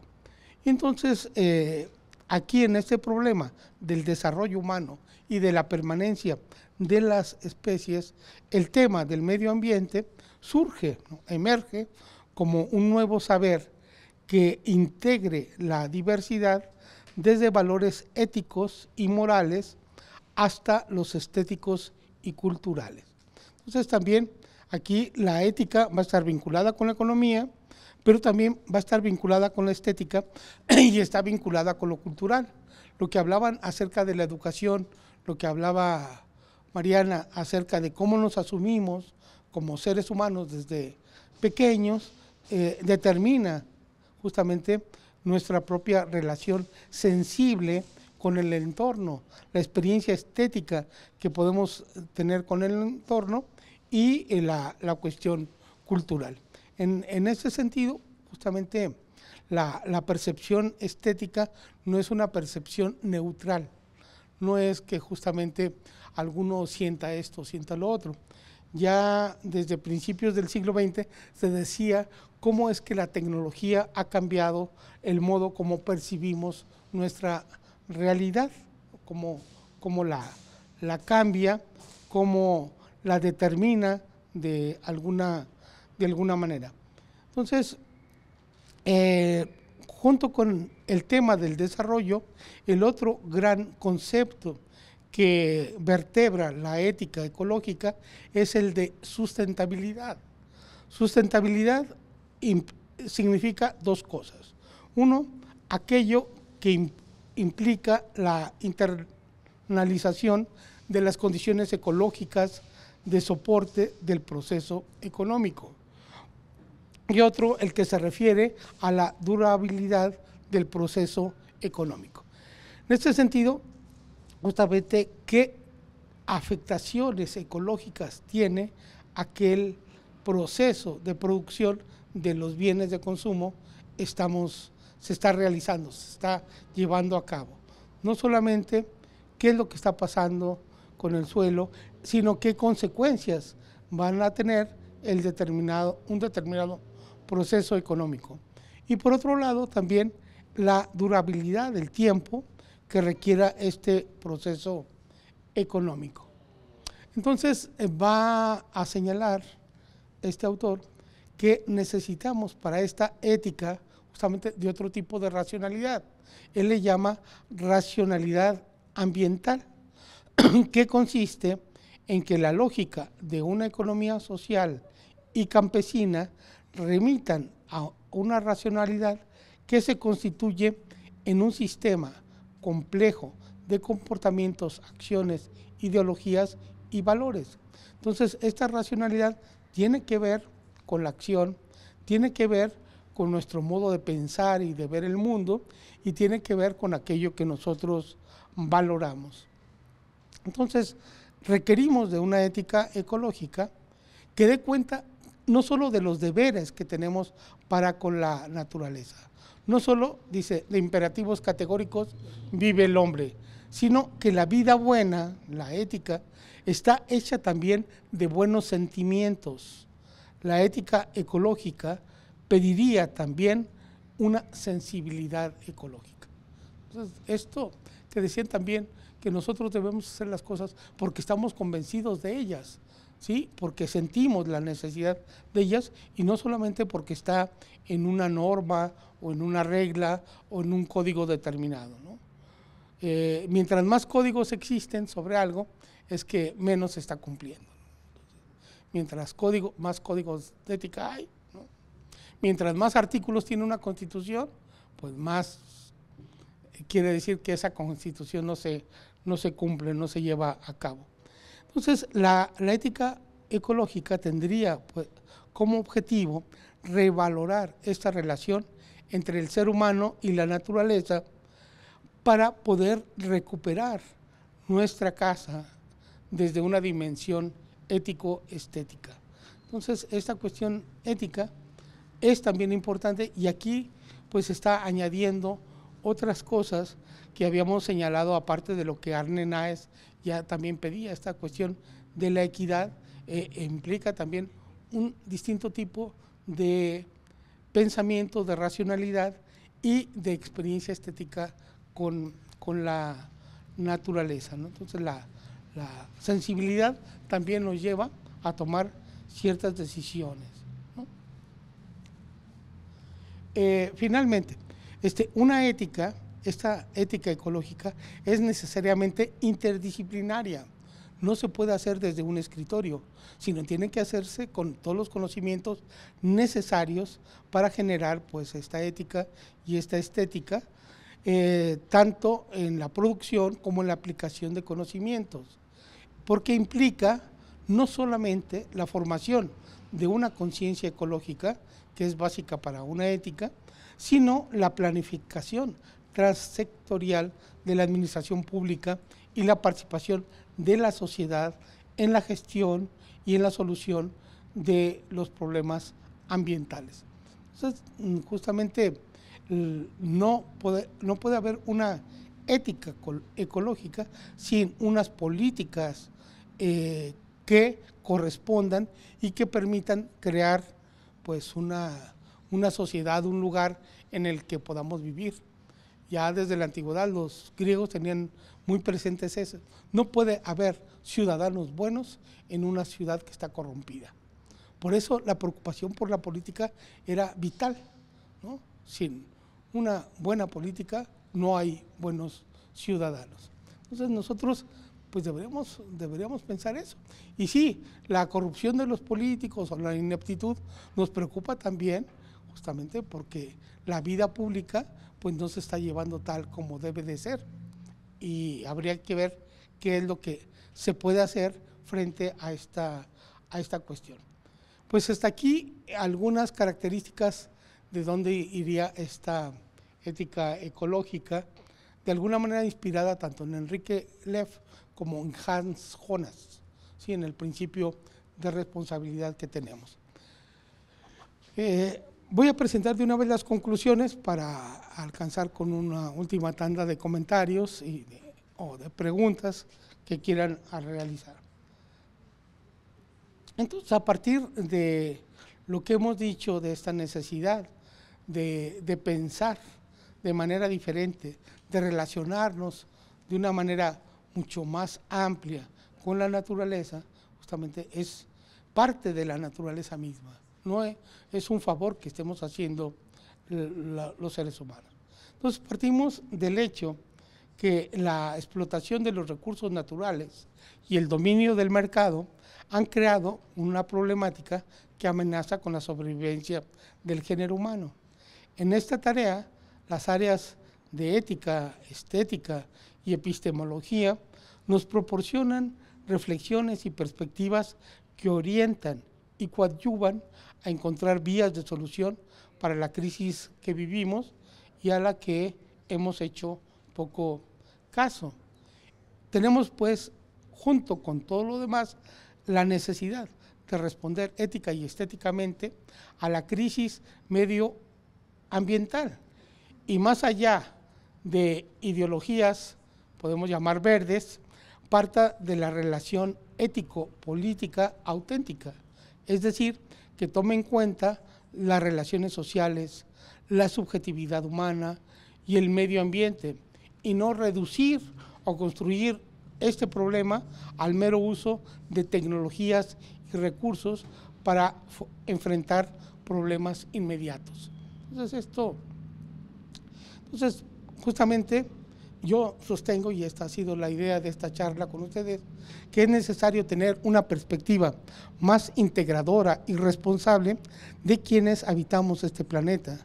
Entonces, eh, aquí en este problema del desarrollo humano y de la permanencia de las especies, el tema del medio ambiente surge, emerge como un nuevo saber que integre la diversidad desde valores éticos y morales hasta los estéticos y culturales. Entonces también aquí la ética va a estar vinculada con la economía, pero también va a estar vinculada con la estética *clears throat* y está vinculada con lo cultural. Lo que hablaban acerca de la educación, lo que hablaba Mariana acerca de cómo nos asumimos como seres humanos desde pequeños, eh, determina justamente nuestra propia relación sensible con el entorno, la experiencia estética que podemos tener con el entorno y eh, la, la cuestión cultural. En, en este sentido, justamente la, la, percepción estética no es una percepción neutral, no es que justamente alguno sienta esto, sienta lo otro. Ya desde principios del siglo XX se decía cómo es que la tecnología ha cambiado el modo como percibimos nuestra realidad, cómo, cómo la, la cambia, cómo la determina de alguna, de alguna manera. Entonces, eh, junto con el tema del desarrollo, el otro gran concepto que vertebra la ética ecológica es el de sustentabilidad. Sustentabilidad significa dos cosas. Uno, aquello que implica la internalización de las condiciones ecológicas de soporte del proceso económico. Y otro, el que se refiere a la durabilidad del proceso económico. En este sentido, justamente, ¿qué afectaciones ecológicas tiene aquel proceso de producción de los bienes de consumo estamos, se está realizando, se está llevando a cabo. No solamente qué es lo que está pasando con el suelo, sino qué consecuencias van a tener el determinado, un determinado proceso económico. Y por otro lado, también la durabilidad del tiempo que requiera este proceso económico. Entonces eh, va a señalar este autor que necesitamos para esta ética justamente de otro tipo de racionalidad. Él le llama racionalidad ambiental, *clears throat* que consiste en que la lógica de una economía social y campesina remitan a una racionalidad que se constituye en un sistema complejo de comportamientos, acciones, ideologías y valores. Entonces, esta racionalidad tiene que ver con la acción, tiene que ver con nuestro modo de pensar y de ver el mundo y tiene que ver con aquello que nosotros valoramos. Entonces, requerimos de una ética ecológica que dé cuenta no solo de los deberes que tenemos para con la naturaleza, no solo, dice, de imperativos categóricos vive el hombre, sino que la vida buena, la ética, está hecha también de buenos sentimientos, la ética ecológica pediría también una sensibilidad ecológica. Entonces, esto te decían también que nosotros debemos hacer las cosas porque estamos convencidos de ellas, ¿sí? Porque sentimos la necesidad de ellas y no solamente porque está en una norma o en una regla o en un código determinado, eh, mientras más códigos existen sobre algo, es que menos se está cumpliendo. Mientras código, más códigos de ética hay, mientras más artículos tiene una constitución, pues más eh, quiere decir que esa constitución no se, no se cumple, no se lleva a cabo. Entonces, la, ética ecológica tendría pues, como objetivo revalorar esta relación entre el ser humano y la naturaleza para poder recuperar nuestra casa desde una dimensión ético-estética. Entonces, esta cuestión ética es también importante y aquí pues está añadiendo otras cosas que habíamos señalado aparte de lo que Arne Naes ya también pedía, esta cuestión de la equidad eh, e implica también un distinto tipo de pensamiento, de racionalidad y de experiencia estética con, la naturaleza. Entonces la, la sensibilidad también nos lleva a tomar ciertas decisiones. Eh, finalmente, este, una ética, esta ética ecológica, es necesariamente interdisciplinaria. No se puede hacer desde un escritorio, sino tiene que hacerse con todos los conocimientos necesarios para generar pues, esta ética y esta estética eh, tanto en la producción como en la aplicación de conocimientos, porque implica no solamente la formación de una conciencia ecológica, que es básica para una ética, sino la planificación transsectorial de la administración pública y la participación de la sociedad en la gestión y en la solución de los problemas ambientales. Entonces, justamente no puede, no puede haber una ética ecológica sin unas políticas eh, que correspondan y que permitan crear pues una, sociedad, un lugar en el que podamos vivir. Ya desde la antigüedad los griegos tenían muy presentes eso. No puede haber ciudadanos buenos en una ciudad que está corrompida. Por eso la preocupación por la política era vital. ¿no? Sin, una buena política, no hay buenos ciudadanos. Entonces nosotros pues deberíamos, deberíamos pensar eso. Y sí, la corrupción de los políticos o la ineptitud nos preocupa también, justamente porque la vida pública pues no se está llevando tal como debe de ser. Y habría que ver qué es lo que se puede hacer frente a esta, a esta cuestión. Pues hasta aquí algunas características de dónde iría esta ética ecológica, de alguna manera inspirada tanto en Enrique Leff como en Hans Jonas, ¿sí? en el principio de responsabilidad que tenemos. Eh, voy a presentar de una vez las conclusiones para alcanzar con una última tanda de comentarios y o de preguntas que quieran realizar. Entonces, a partir de lo que hemos dicho de esta necesidad de, pensar de manera diferente, de relacionarnos de una manera mucho más amplia con la naturaleza, justamente es parte de la naturaleza misma. No eh, es, un favor que estemos haciendo los seres humanos. Entonces partimos del hecho que la explotación de los recursos naturales y el dominio del mercado han creado una problemática que amenaza con la sobrevivencia del género humano. En esta tarea, las áreas de ética, estética y epistemología nos proporcionan reflexiones y perspectivas que orientan y coadyuvan a encontrar vías de solución para la crisis que vivimos y a la que hemos hecho poco caso. Tenemos pues, junto con todo lo demás, la necesidad de responder ética y estéticamente a la crisis medio ambiental. Y más allá de ideologías, podemos llamar verdes, parta de la relación ético-política auténtica, es decir, que tome en cuenta las relaciones sociales, la subjetividad humana y el medio ambiente, y no reducir o construir este problema al mero uso de tecnologías y recursos para enfrentar problemas inmediatos. Entonces esto, entonces justamente yo sostengo, y esta ha sido la idea de esta charla con ustedes, que es necesario tener una perspectiva más integradora y responsable de quienes habitamos este planeta,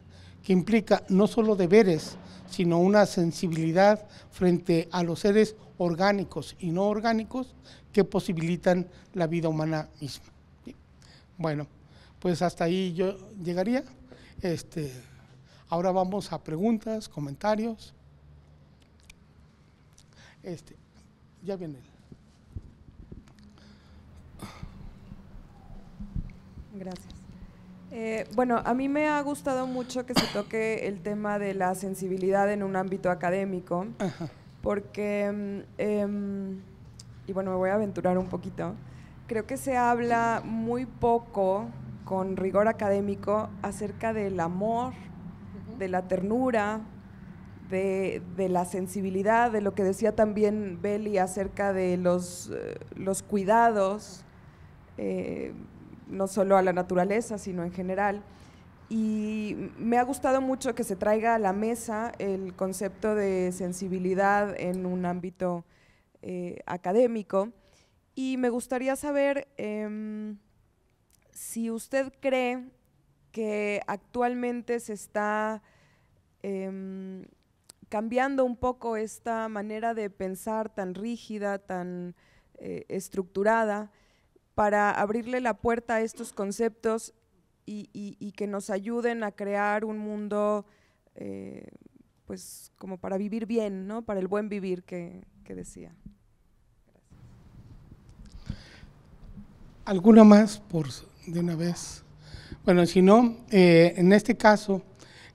que implica no solo deberes, sino una sensibilidad frente a los seres orgánicos y no orgánicos que posibilitan la vida humana misma. Bueno, pues hasta ahí yo llegaría. Este, ahora vamos a preguntas, comentarios. Este, ya viene Gracias. Eh, bueno, a mí me ha gustado mucho que se toque el tema de la sensibilidad en un ámbito académico, porque, mm, em, y bueno, me voy a aventurar un poquito, creo que se habla muy poco con rigor académico acerca del amor, de la ternura, de, la sensibilidad, de lo que decía también Beli acerca de los, eh, los cuidados, eh, no solo a la naturaleza, sino en general. Y me ha gustado mucho que se traiga a la mesa el concepto de sensibilidad en un ámbito eh, académico. Y me gustaría saber em, si usted cree que actualmente se está em, cambiando un poco esta manera de pensar tan rígida, tan eh, estructurada, para abrirle la puerta a estos conceptos y, que nos ayuden a crear un mundo, eh, pues como para vivir bien, ¿no? Para el buen vivir que, decía. Gracias. ¿Alguna más por de una vez. Bueno, si no, eh, en este caso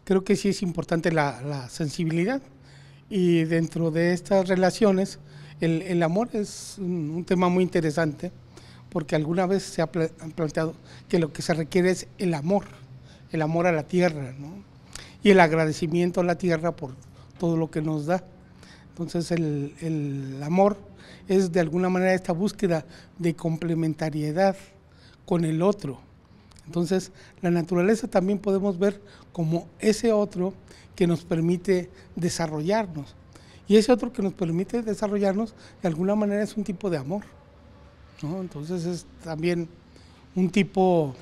creo que sí es importante la, sensibilidad y dentro de estas relaciones el, amor es un, tema muy interesante porque alguna vez se ha planteado que lo que se requiere es el amor, el amor a la tierra ¿no? y el agradecimiento a la tierra por todo lo que nos da. Entonces el, el amor es de alguna manera esta búsqueda de complementariedad con el otro. Entonces, la naturaleza también podemos ver como ese otro que nos permite desarrollarnos. Y ese otro que nos permite desarrollarnos, de alguna manera, es un tipo de amor. Entonces, es también un tipo,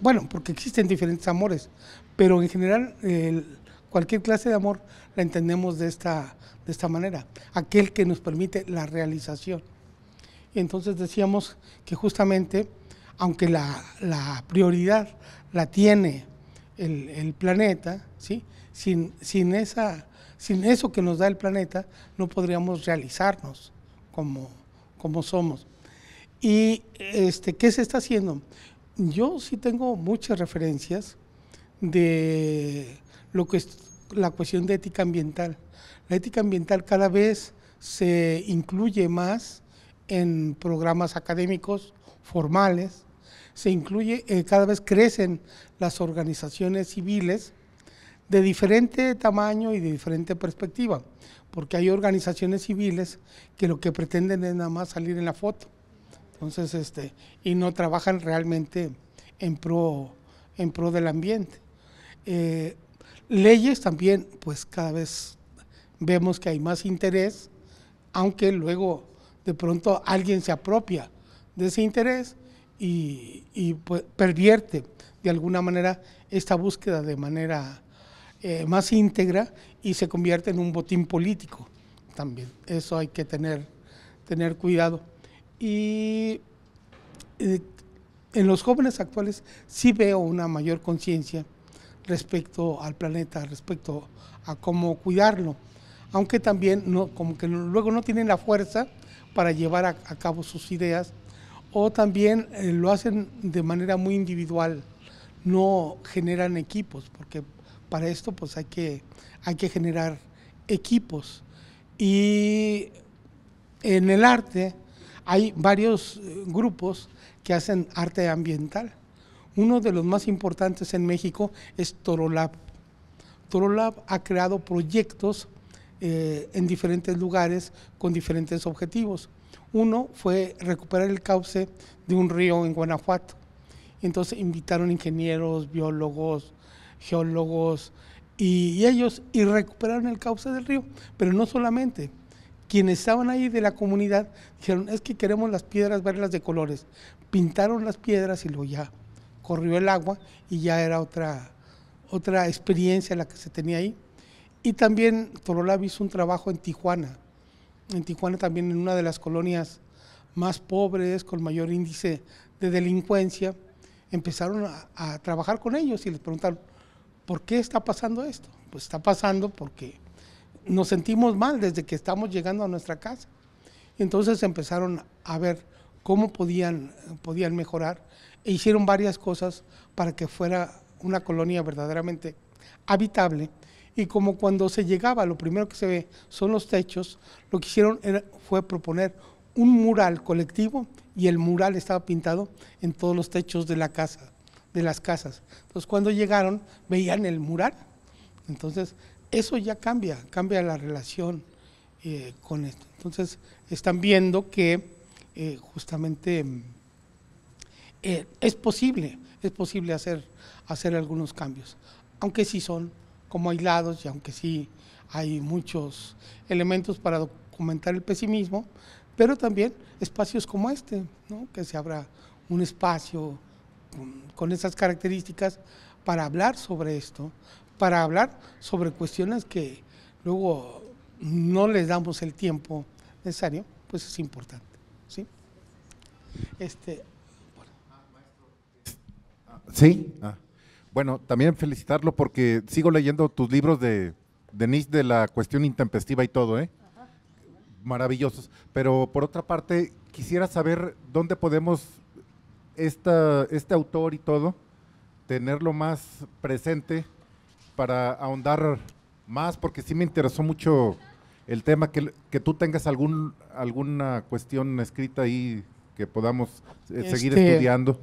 bueno, porque existen diferentes amores, pero en general cualquier clase de amor la entendemos de esta, de esta manera, aquel que nos permite la realización. entonces decíamos que justamente aunque la, prioridad la tiene el, planeta, ¿sí? sin, sin, esa, sin eso que nos da el planeta, no podríamos realizarnos como, somos. ¿Y este, qué se está haciendo? Yo sí tengo muchas referencias de lo que la cuestión de ética ambiental. La ética ambiental cada vez se incluye más en programas académicos formales, se incluye, eh, cada vez crecen las organizaciones civiles de diferente tamaño y de diferente perspectiva, porque hay organizaciones civiles que lo que pretenden es nada más salir en la foto, entonces este y no trabajan realmente en pro en pro del ambiente. Eh, leyes también, pues cada vez vemos que hay más interés, aunque luego de pronto alguien se apropia de ese interés y, pues, pervierte de alguna manera esta búsqueda de manera eh, más íntegra y se convierte en un botín político también. Eso hay que tener, tener cuidado. Y eh, en los jóvenes actuales sí veo una mayor conciencia respecto al planeta, respecto a cómo cuidarlo, aunque también como que luego no tienen la fuerza para llevar a cabo sus ideas o también eh, lo hacen de manera muy individual, no generan equipos, porque para esto pues hay que, hay que generar equipos. Y en el arte hay varios eh, grupos que hacen arte ambiental. Uno de los más importantes en México es Torolab. Torolab ha creado proyectos eh, en diferentes lugares con diferentes objetivos. Uno fue recuperar el cauce de un río en Guanajuato. Entonces invitaron ingenieros, biólogos, geólogos y, ellos y recuperaron el cauce del río. Pero no solamente, quienes estaban ahí de la comunidad dijeron, es que queremos las piedras verlas de colores. Pintaron las piedras y luego ya corrió el agua y ya era otra, otra experiencia la que se tenía ahí. Y también Torolab hizo un trabajo en Tijuana, en Tijuana también en una de las colonias más pobres, con mayor índice de delincuencia, empezaron a, trabajar con ellos y les preguntaron, ¿por qué está pasando esto? Pues está pasando porque nos sentimos mal desde que estamos llegando a nuestra casa. Entonces empezaron a ver cómo podían, podían mejorar e hicieron varias cosas para que fuera una colonia verdaderamente habitable y como cuando se llegaba, lo primero que se ve son los techos, lo que hicieron fue proponer un mural colectivo y el mural estaba pintado en todos los techos de la casa, de las casas. Entonces cuando llegaron veían el mural. Entonces eso ya cambia, cambia la relación eh, con esto. Entonces están viendo que eh, justamente eh, es posible, es posible hacer, hacer algunos cambios, aunque si son como aislados y aunque sí hay muchos elementos para documentar el pesimismo, pero también espacios como este, que se abra un espacio con, esas características para hablar sobre esto, para hablar sobre cuestiones que luego no les damos el tiempo necesario, pues es importante. ¿sí? Este, Sí. Ah. Bueno, también felicitarlo porque sigo leyendo tus libros de Denise de la cuestión intempestiva y todo, ¿eh? Maravillosos. Pero por otra parte, quisiera saber dónde podemos esta, este autor y todo tenerlo más presente para ahondar más, porque sí me interesó mucho el tema, que, que tú tengas algún, alguna cuestión escrita ahí que podamos eh, seguir este, estudiando.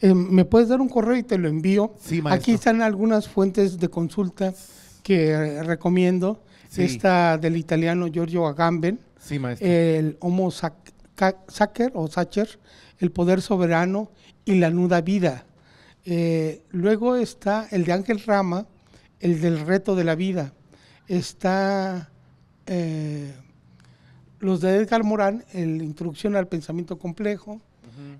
Em, ¿me puedes dar un correo y te lo envío? Aquí están algunas fuentes de consulta que eh, recomiendo. está Esta del italiano Giorgio Agamben, el Homo o Sacher, El Poder Soberano y la Nuda Vida. Eh, luego está el de Ángel Rama, el del Reto de la Vida. Está eh, los de Edgar Morán, el Introducción al Pensamiento Complejo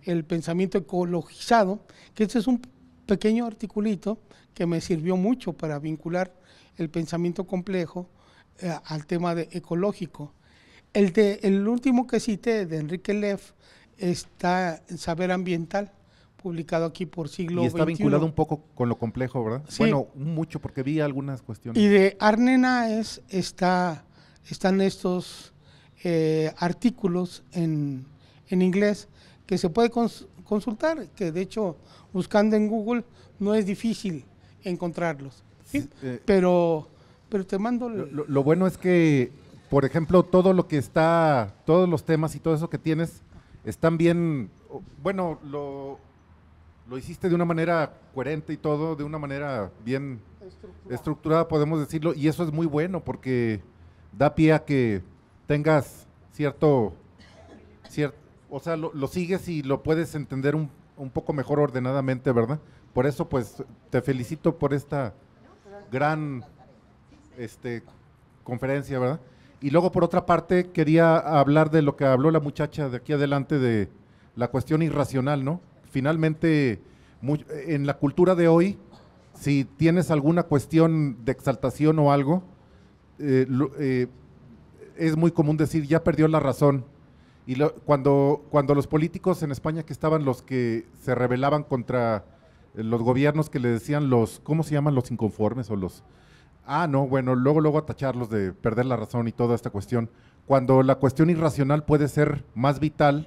el pensamiento ecologizado, que este es un pequeño articulito que me sirvió mucho para vincular el pensamiento complejo eh, al tema de ecológico. El, de, el último que cité de Enrique Leff está en Saber Ambiental, publicado aquí por siglo Y está vinculado un poco con lo complejo, ¿verdad? Bueno, mucho, porque vi algunas cuestiones. Y de Arne Naes está, están estos eh, artículos en, en inglés que se puede consultar, que de hecho buscando en Google no es difícil encontrarlos. Eh, pero, pero te mando... Lo, bueno es que, por ejemplo, todo lo que está, todos los temas y todo eso que tienes, están bien, bueno, lo, hiciste de una manera coherente y todo, de una manera bien estructurada. podemos decirlo, y eso es muy bueno porque da pie a que tengas cierto, cierto o sea, lo, sigues y lo puedes entender un, un, poco mejor ordenadamente, ¿verdad? Por eso, pues, te felicito por esta gran este, conferencia, ¿verdad? Y luego, por otra parte, quería hablar de lo que habló la muchacha de aquí adelante de la cuestión irracional, ¿no? Finalmente, en la cultura de hoy, si tienes alguna cuestión de exaltación o algo, eh, eh, es muy común decir, ya perdió la razón. Y cuando, cuando los políticos en España que estaban los que se rebelaban contra eh, los gobiernos que le decían los, ¿cómo se llaman? Los inconformes o los... Ah, no, bueno, luego, luego atacharlos de perder la razón y toda esta cuestión. Cuando la cuestión irracional puede ser más vital,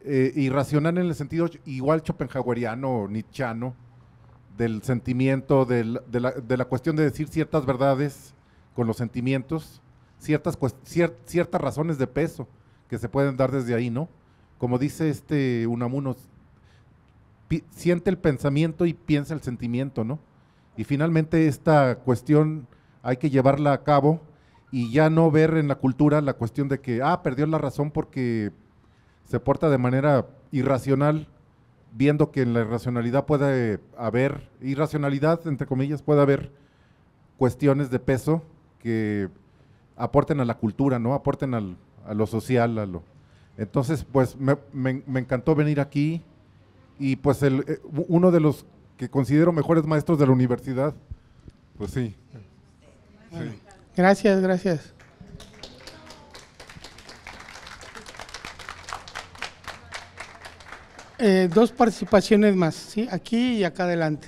eh, irracional en el sentido igual schopenhaueriano o nichano, del sentimiento, del, de, la, cuestión de decir ciertas verdades con los sentimientos, ciertas, ciertas razones de peso que se pueden dar desde ahí, ¿no? Como dice este Unamuno, siente el pensamiento y piensa el sentimiento, ¿no? Y finalmente esta cuestión hay que llevarla a cabo y ya no ver en la cultura la cuestión de que, ah, perdió la razón porque se porta de manera irracional, viendo que en la irracionalidad puede haber, irracionalidad entre comillas, puede haber cuestiones de peso que aporten a la cultura, ¿no? Aporten al, a lo social, a lo... Entonces, pues me, me, encantó venir aquí y pues el, eh, uno de los que considero mejores maestros de la universidad, pues sí. Gracias, gracias. Eh, dos participaciones más, ¿sí? aquí y acá adelante.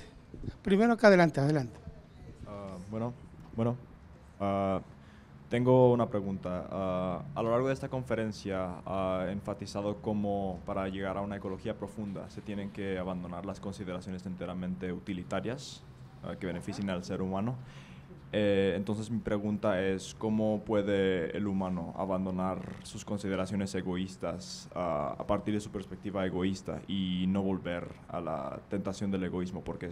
Primero acá adelante, adelante. Ah, bueno, bueno. Ah, tengo una pregunta. Ah, a lo largo de esta conferencia ha enfatizado cómo para llegar a una ecología profunda se tienen que abandonar las consideraciones enteramente utilitarias ah, que beneficien al ser humano eh, entonces mi pregunta es, ¿cómo puede el humano abandonar sus consideraciones egoístas a partir de su perspectiva egoísta y no volver a la tentación del egoísmo? Porque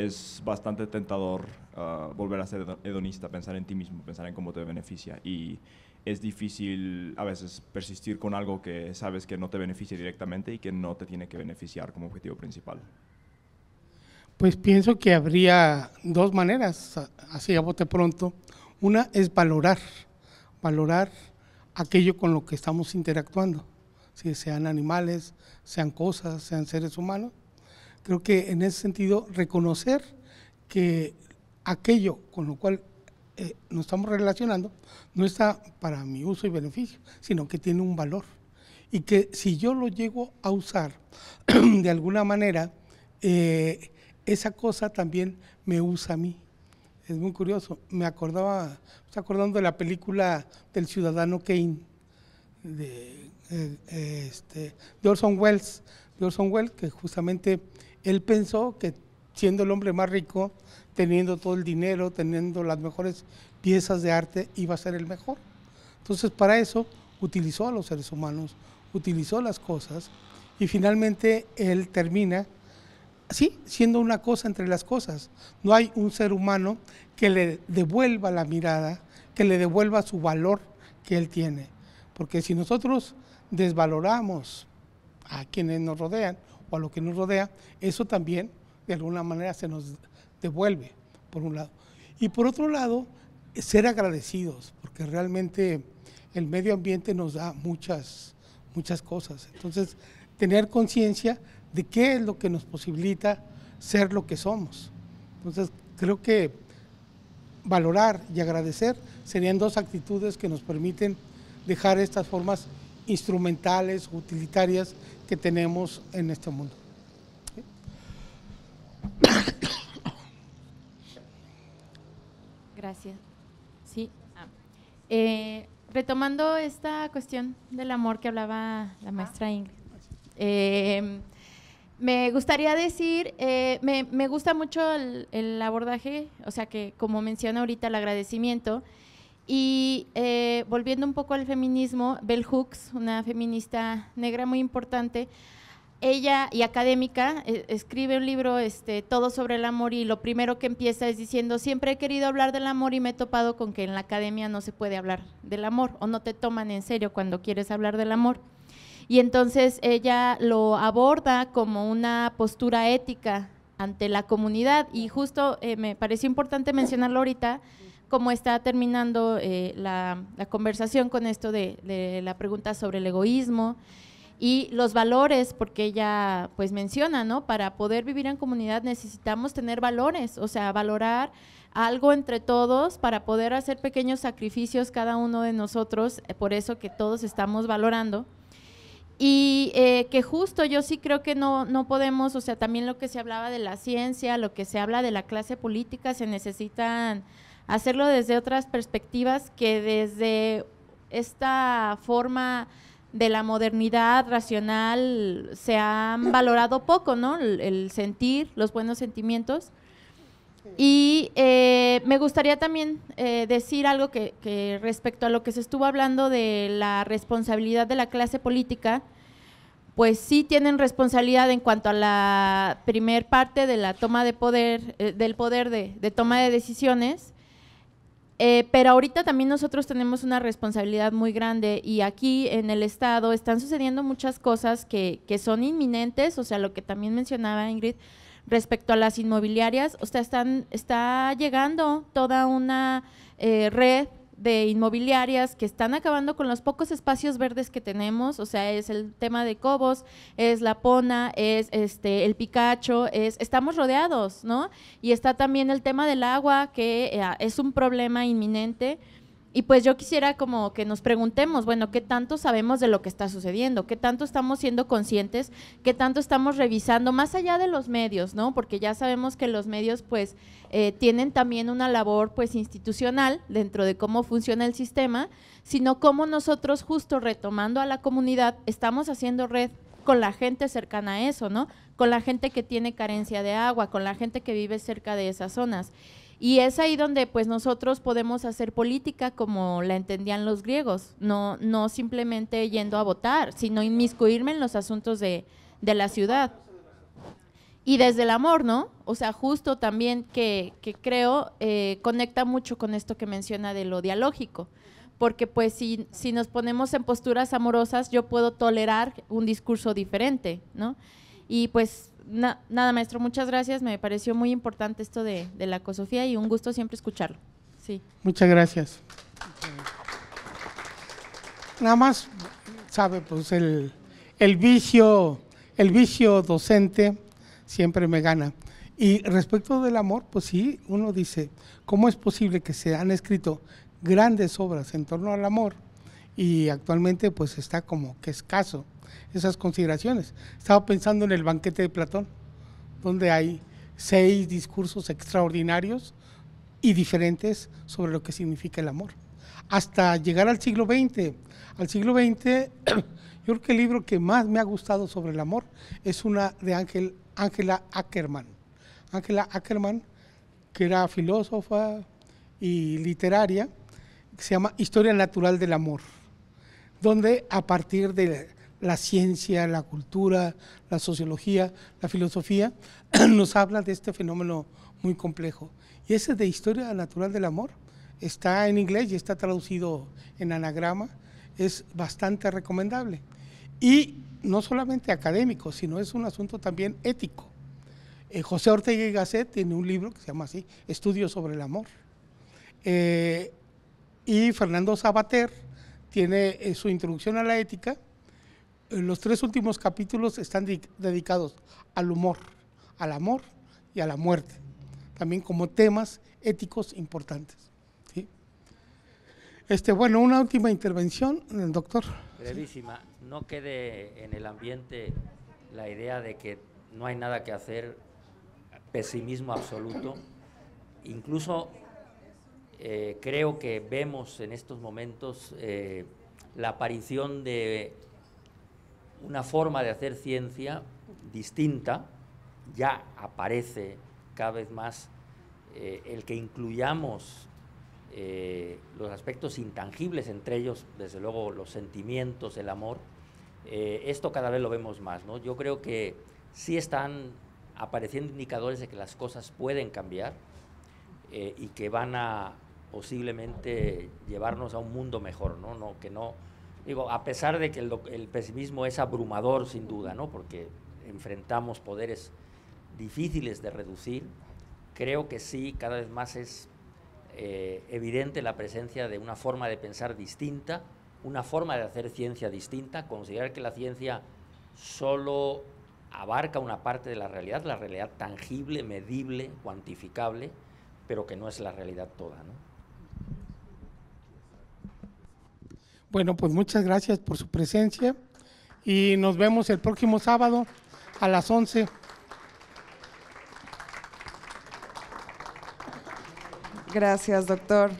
es, bastante tentador ah, volver a ser hedonista, pensar en ti mismo, pensar en cómo te beneficia. Y es difícil a veces persistir con algo que sabes que no te beneficia directamente y que no te tiene que beneficiar como objetivo principal. Pues pienso que habría dos maneras, así a bote pronto. Una es valorar, valorar aquello con lo que estamos interactuando, si sean animales, sean cosas, sean seres humanos. Creo que en ese sentido reconocer que aquello con lo cual eh, nos estamos relacionando no está para mi uso y beneficio, sino que tiene un valor. Y que si yo lo llego a usar *clears throat* de alguna manera, eh, esa cosa también me usa a mí. Es muy curioso. Me acordaba, estoy acordando de la película del ciudadano Kane, de, eh, eh, este, De Orson Welles, que justamente él pensó que siendo el hombre más rico, teniendo todo el dinero, teniendo las mejores piezas de arte, iba a ser el mejor. Entonces, para eso utilizó a los seres humanos, utilizó las cosas y finalmente él termina sí, siendo una cosa entre las cosas. No hay un ser humano que le devuelva la mirada, que le devuelva su valor que él tiene. Porque si nosotros desvaloramos a quienes nos rodean o a lo que nos rodea, eso también de alguna manera se nos devuelve, por un lado. Y por otro lado, ser agradecidos, porque realmente el medio ambiente nos da muchas, muchas cosas. Entonces, tener conciencia de qué es lo que nos posibilita ser lo que somos. Entonces, creo que valorar y agradecer serían dos actitudes que nos permiten dejar estas formas instrumentales, utilitarias que tenemos en este mundo. Gracias. Sí. Ah. Eh, retomando esta cuestión del amor que hablaba la maestra Ingrid. Eh, me gustaría decir, eh, me, gusta mucho el, abordaje, o sea que como menciona ahorita el agradecimiento, y eh, volviendo un poco al feminismo, Bell Hooks, una feminista negra muy importante, ella y académica eh, escribe un libro, este, Todo sobre el amor, y lo primero que empieza es diciendo, siempre he querido hablar del amor y me he topado con que en la academia no se puede hablar del amor, o no te toman en serio cuando quieres hablar del amor. Y entonces ella lo aborda como una postura ética ante la comunidad. Y justo eh, me pareció importante mencionarlo ahorita, como está terminando eh, la, conversación con esto de, de, la pregunta sobre el egoísmo y los valores, porque ella pues menciona, ¿no? Para poder vivir en comunidad necesitamos tener valores, o sea, valorar algo entre todos para poder hacer pequeños sacrificios cada uno de nosotros, eh, por eso que todos estamos valorando y eh, que justo yo sí creo que no, no podemos, o sea, también lo que se hablaba de la ciencia, lo que se habla de la clase política, se necesitan hacerlo desde otras perspectivas que desde esta forma de la modernidad racional se han valorado poco, ¿no? el sentir, los buenos sentimientos. Y eh, me gustaría también eh, decir algo que, respecto a lo que se estuvo hablando de la responsabilidad de la clase política, pues sí tienen responsabilidad en cuanto a la primer parte de la toma de poder, eh, del poder de, toma de decisiones, pero ahorita también nosotros tenemos una responsabilidad muy grande y aquí en el Estado están sucediendo muchas cosas que son inminentes, o sea, lo que también mencionaba Ingrid, Respecto a las inmobiliarias, o están, está llegando toda una eh, red de inmobiliarias que están acabando con los pocos espacios verdes que tenemos, o sea, es el tema de Cobos, es La Pona, es este el Picacho, es estamos rodeados, ¿no? Y está también el tema del agua que eh, es un problema inminente y pues yo quisiera como que nos preguntemos, bueno, ¿qué tanto sabemos de lo que está sucediendo? ¿Qué tanto estamos siendo conscientes? ¿Qué tanto estamos revisando más allá de los medios, ¿no? Porque ya sabemos que los medios pues eh, tienen también una labor pues institucional dentro de cómo funciona el sistema, sino cómo nosotros justo retomando a la comunidad estamos haciendo red con la gente cercana a eso, ¿no? Con la gente que tiene carencia de agua, con la gente que vive cerca de esas zonas. Y es ahí donde pues nosotros podemos hacer política como la entendían los griegos, no, no simplemente yendo a votar, sino inmiscuirme en los asuntos de, la ciudad. Y desde el amor, ¿no? O sea, justo también que, creo eh, conecta mucho con esto que menciona de lo dialógico, porque pues si, si nos ponemos en posturas amorosas, yo puedo tolerar un discurso diferente, ¿no? Y pues nada, maestro, muchas gracias. Me pareció muy importante esto de, la cosofía y un gusto siempre escucharlo. Sí. Muchas gracias. Nada más, sabe, pues el, el vicio, el vicio docente siempre me gana. Y respecto del amor, pues sí, uno dice, ¿cómo es posible que se han escrito grandes obras en torno al amor y actualmente pues está como que escaso? esas consideraciones. Estaba pensando en el banquete de Platón, donde hay seis discursos extraordinarios y diferentes sobre lo que significa el amor. Hasta llegar al siglo XX. Al siglo XX, *clears throat* yo creo que el libro que más me ha gustado sobre el amor es una de Ángel, Ángela Ackerman. Ángela Ackerman, que era filósofa y literaria, se llama Historia Natural del Amor, donde a partir de la ciencia, la cultura, la sociología, la filosofía, *clears throat* nos habla de este fenómeno muy complejo. Y ese de Historia Natural del Amor está en inglés y está traducido en anagrama, es bastante recomendable. Y no solamente académico, sino es un asunto también ético. Eh, José Ortega y Gasset tiene un libro que se llama así, Estudios sobre el Amor. Eh, y Fernando Sabater tiene eh, su introducción a la ética los tres últimos capítulos están dedicados al humor, al amor y a la muerte, también como temas éticos importantes. Este, bueno, una última intervención, doctor. Brevísima, no quede en el ambiente la idea de que no hay nada que hacer, pesimismo absoluto. Incluso eh, creo que vemos en estos momentos eh, la aparición de una forma de hacer ciencia distinta, ya aparece cada vez más eh, el que incluyamos eh, los aspectos intangibles, entre ellos, desde luego, los sentimientos, el amor, eh, esto cada vez lo vemos más. ¿no? Yo creo que sí están apareciendo indicadores de que las cosas pueden cambiar y que van a posiblemente llevarnos a un mundo mejor, ¿no? No, que no digo, a pesar de que el, pesimismo es abrumador sin duda, ¿no? Porque enfrentamos poderes difíciles de reducir, creo que sí, cada vez más es eh, evidente la presencia de una forma de pensar distinta, una forma de hacer ciencia distinta, considerar que la ciencia solo abarca una parte de la realidad, la realidad tangible, medible, cuantificable, pero que no es la realidad toda, ¿no? Bueno, pues muchas gracias por su presencia y nos vemos el próximo sábado a las 11. Gracias, doctor.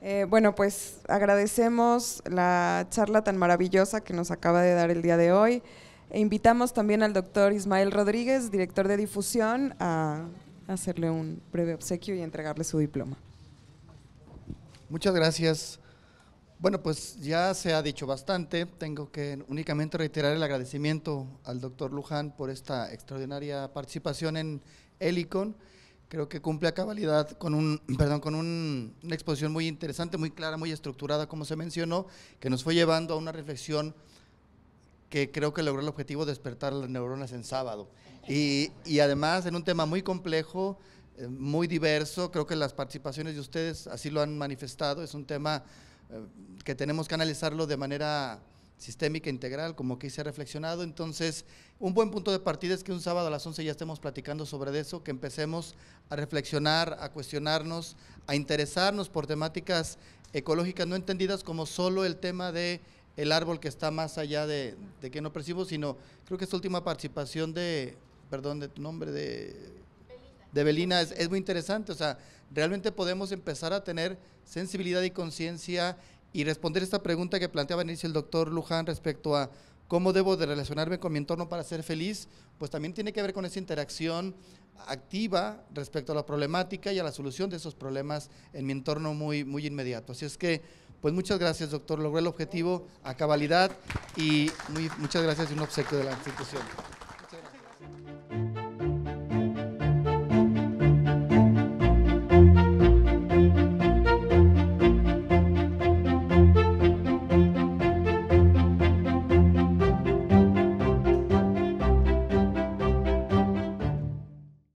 Eh, bueno, pues agradecemos la charla tan maravillosa que nos acaba de dar el día de hoy. E invitamos también al doctor Ismael Rodríguez, director de difusión, a hacerle un breve obsequio y entregarle su diploma. Muchas gracias. Bueno, pues ya se ha dicho bastante. Tengo que únicamente reiterar el agradecimiento al doctor Luján por esta extraordinaria participación en Helicon. Creo que cumple a cabalidad con, un, *clears throat* perdón, con una exposición muy interesante, muy clara, muy estructurada, como se mencionó, que nos fue llevando a una reflexión que creo que logró el objetivo de despertar las neuronas en sábado. Y, y además en un tema muy complejo, eh, muy diverso, creo que las participaciones de ustedes así lo han manifestado, es un tema eh, que tenemos que analizarlo de manera sistémica integral, como quise se ha reflexionado. Entonces, un buen punto de partida es que un sábado a las 11 ya estemos platicando sobre eso, que empecemos a reflexionar, a cuestionarnos, a interesarnos por temáticas ecológicas no entendidas como solo el tema de el árbol que está más allá de, de que no percibo, sino creo que esta última participación de, perdón, de tu nombre, de, de Belina, es, es muy interesante, o sea, realmente podemos empezar a tener sensibilidad y conciencia y responder esta pregunta que planteaba en inicio el doctor Luján respecto a cómo debo de relacionarme con mi entorno para ser feliz, pues también tiene que ver con esa interacción activa respecto a la problemática y a la solución de esos problemas en mi entorno muy, muy inmediato. Así es que, pues muchas gracias, doctor. Logré el objetivo a cabalidad y muchas gracias y un obsequio de la institución.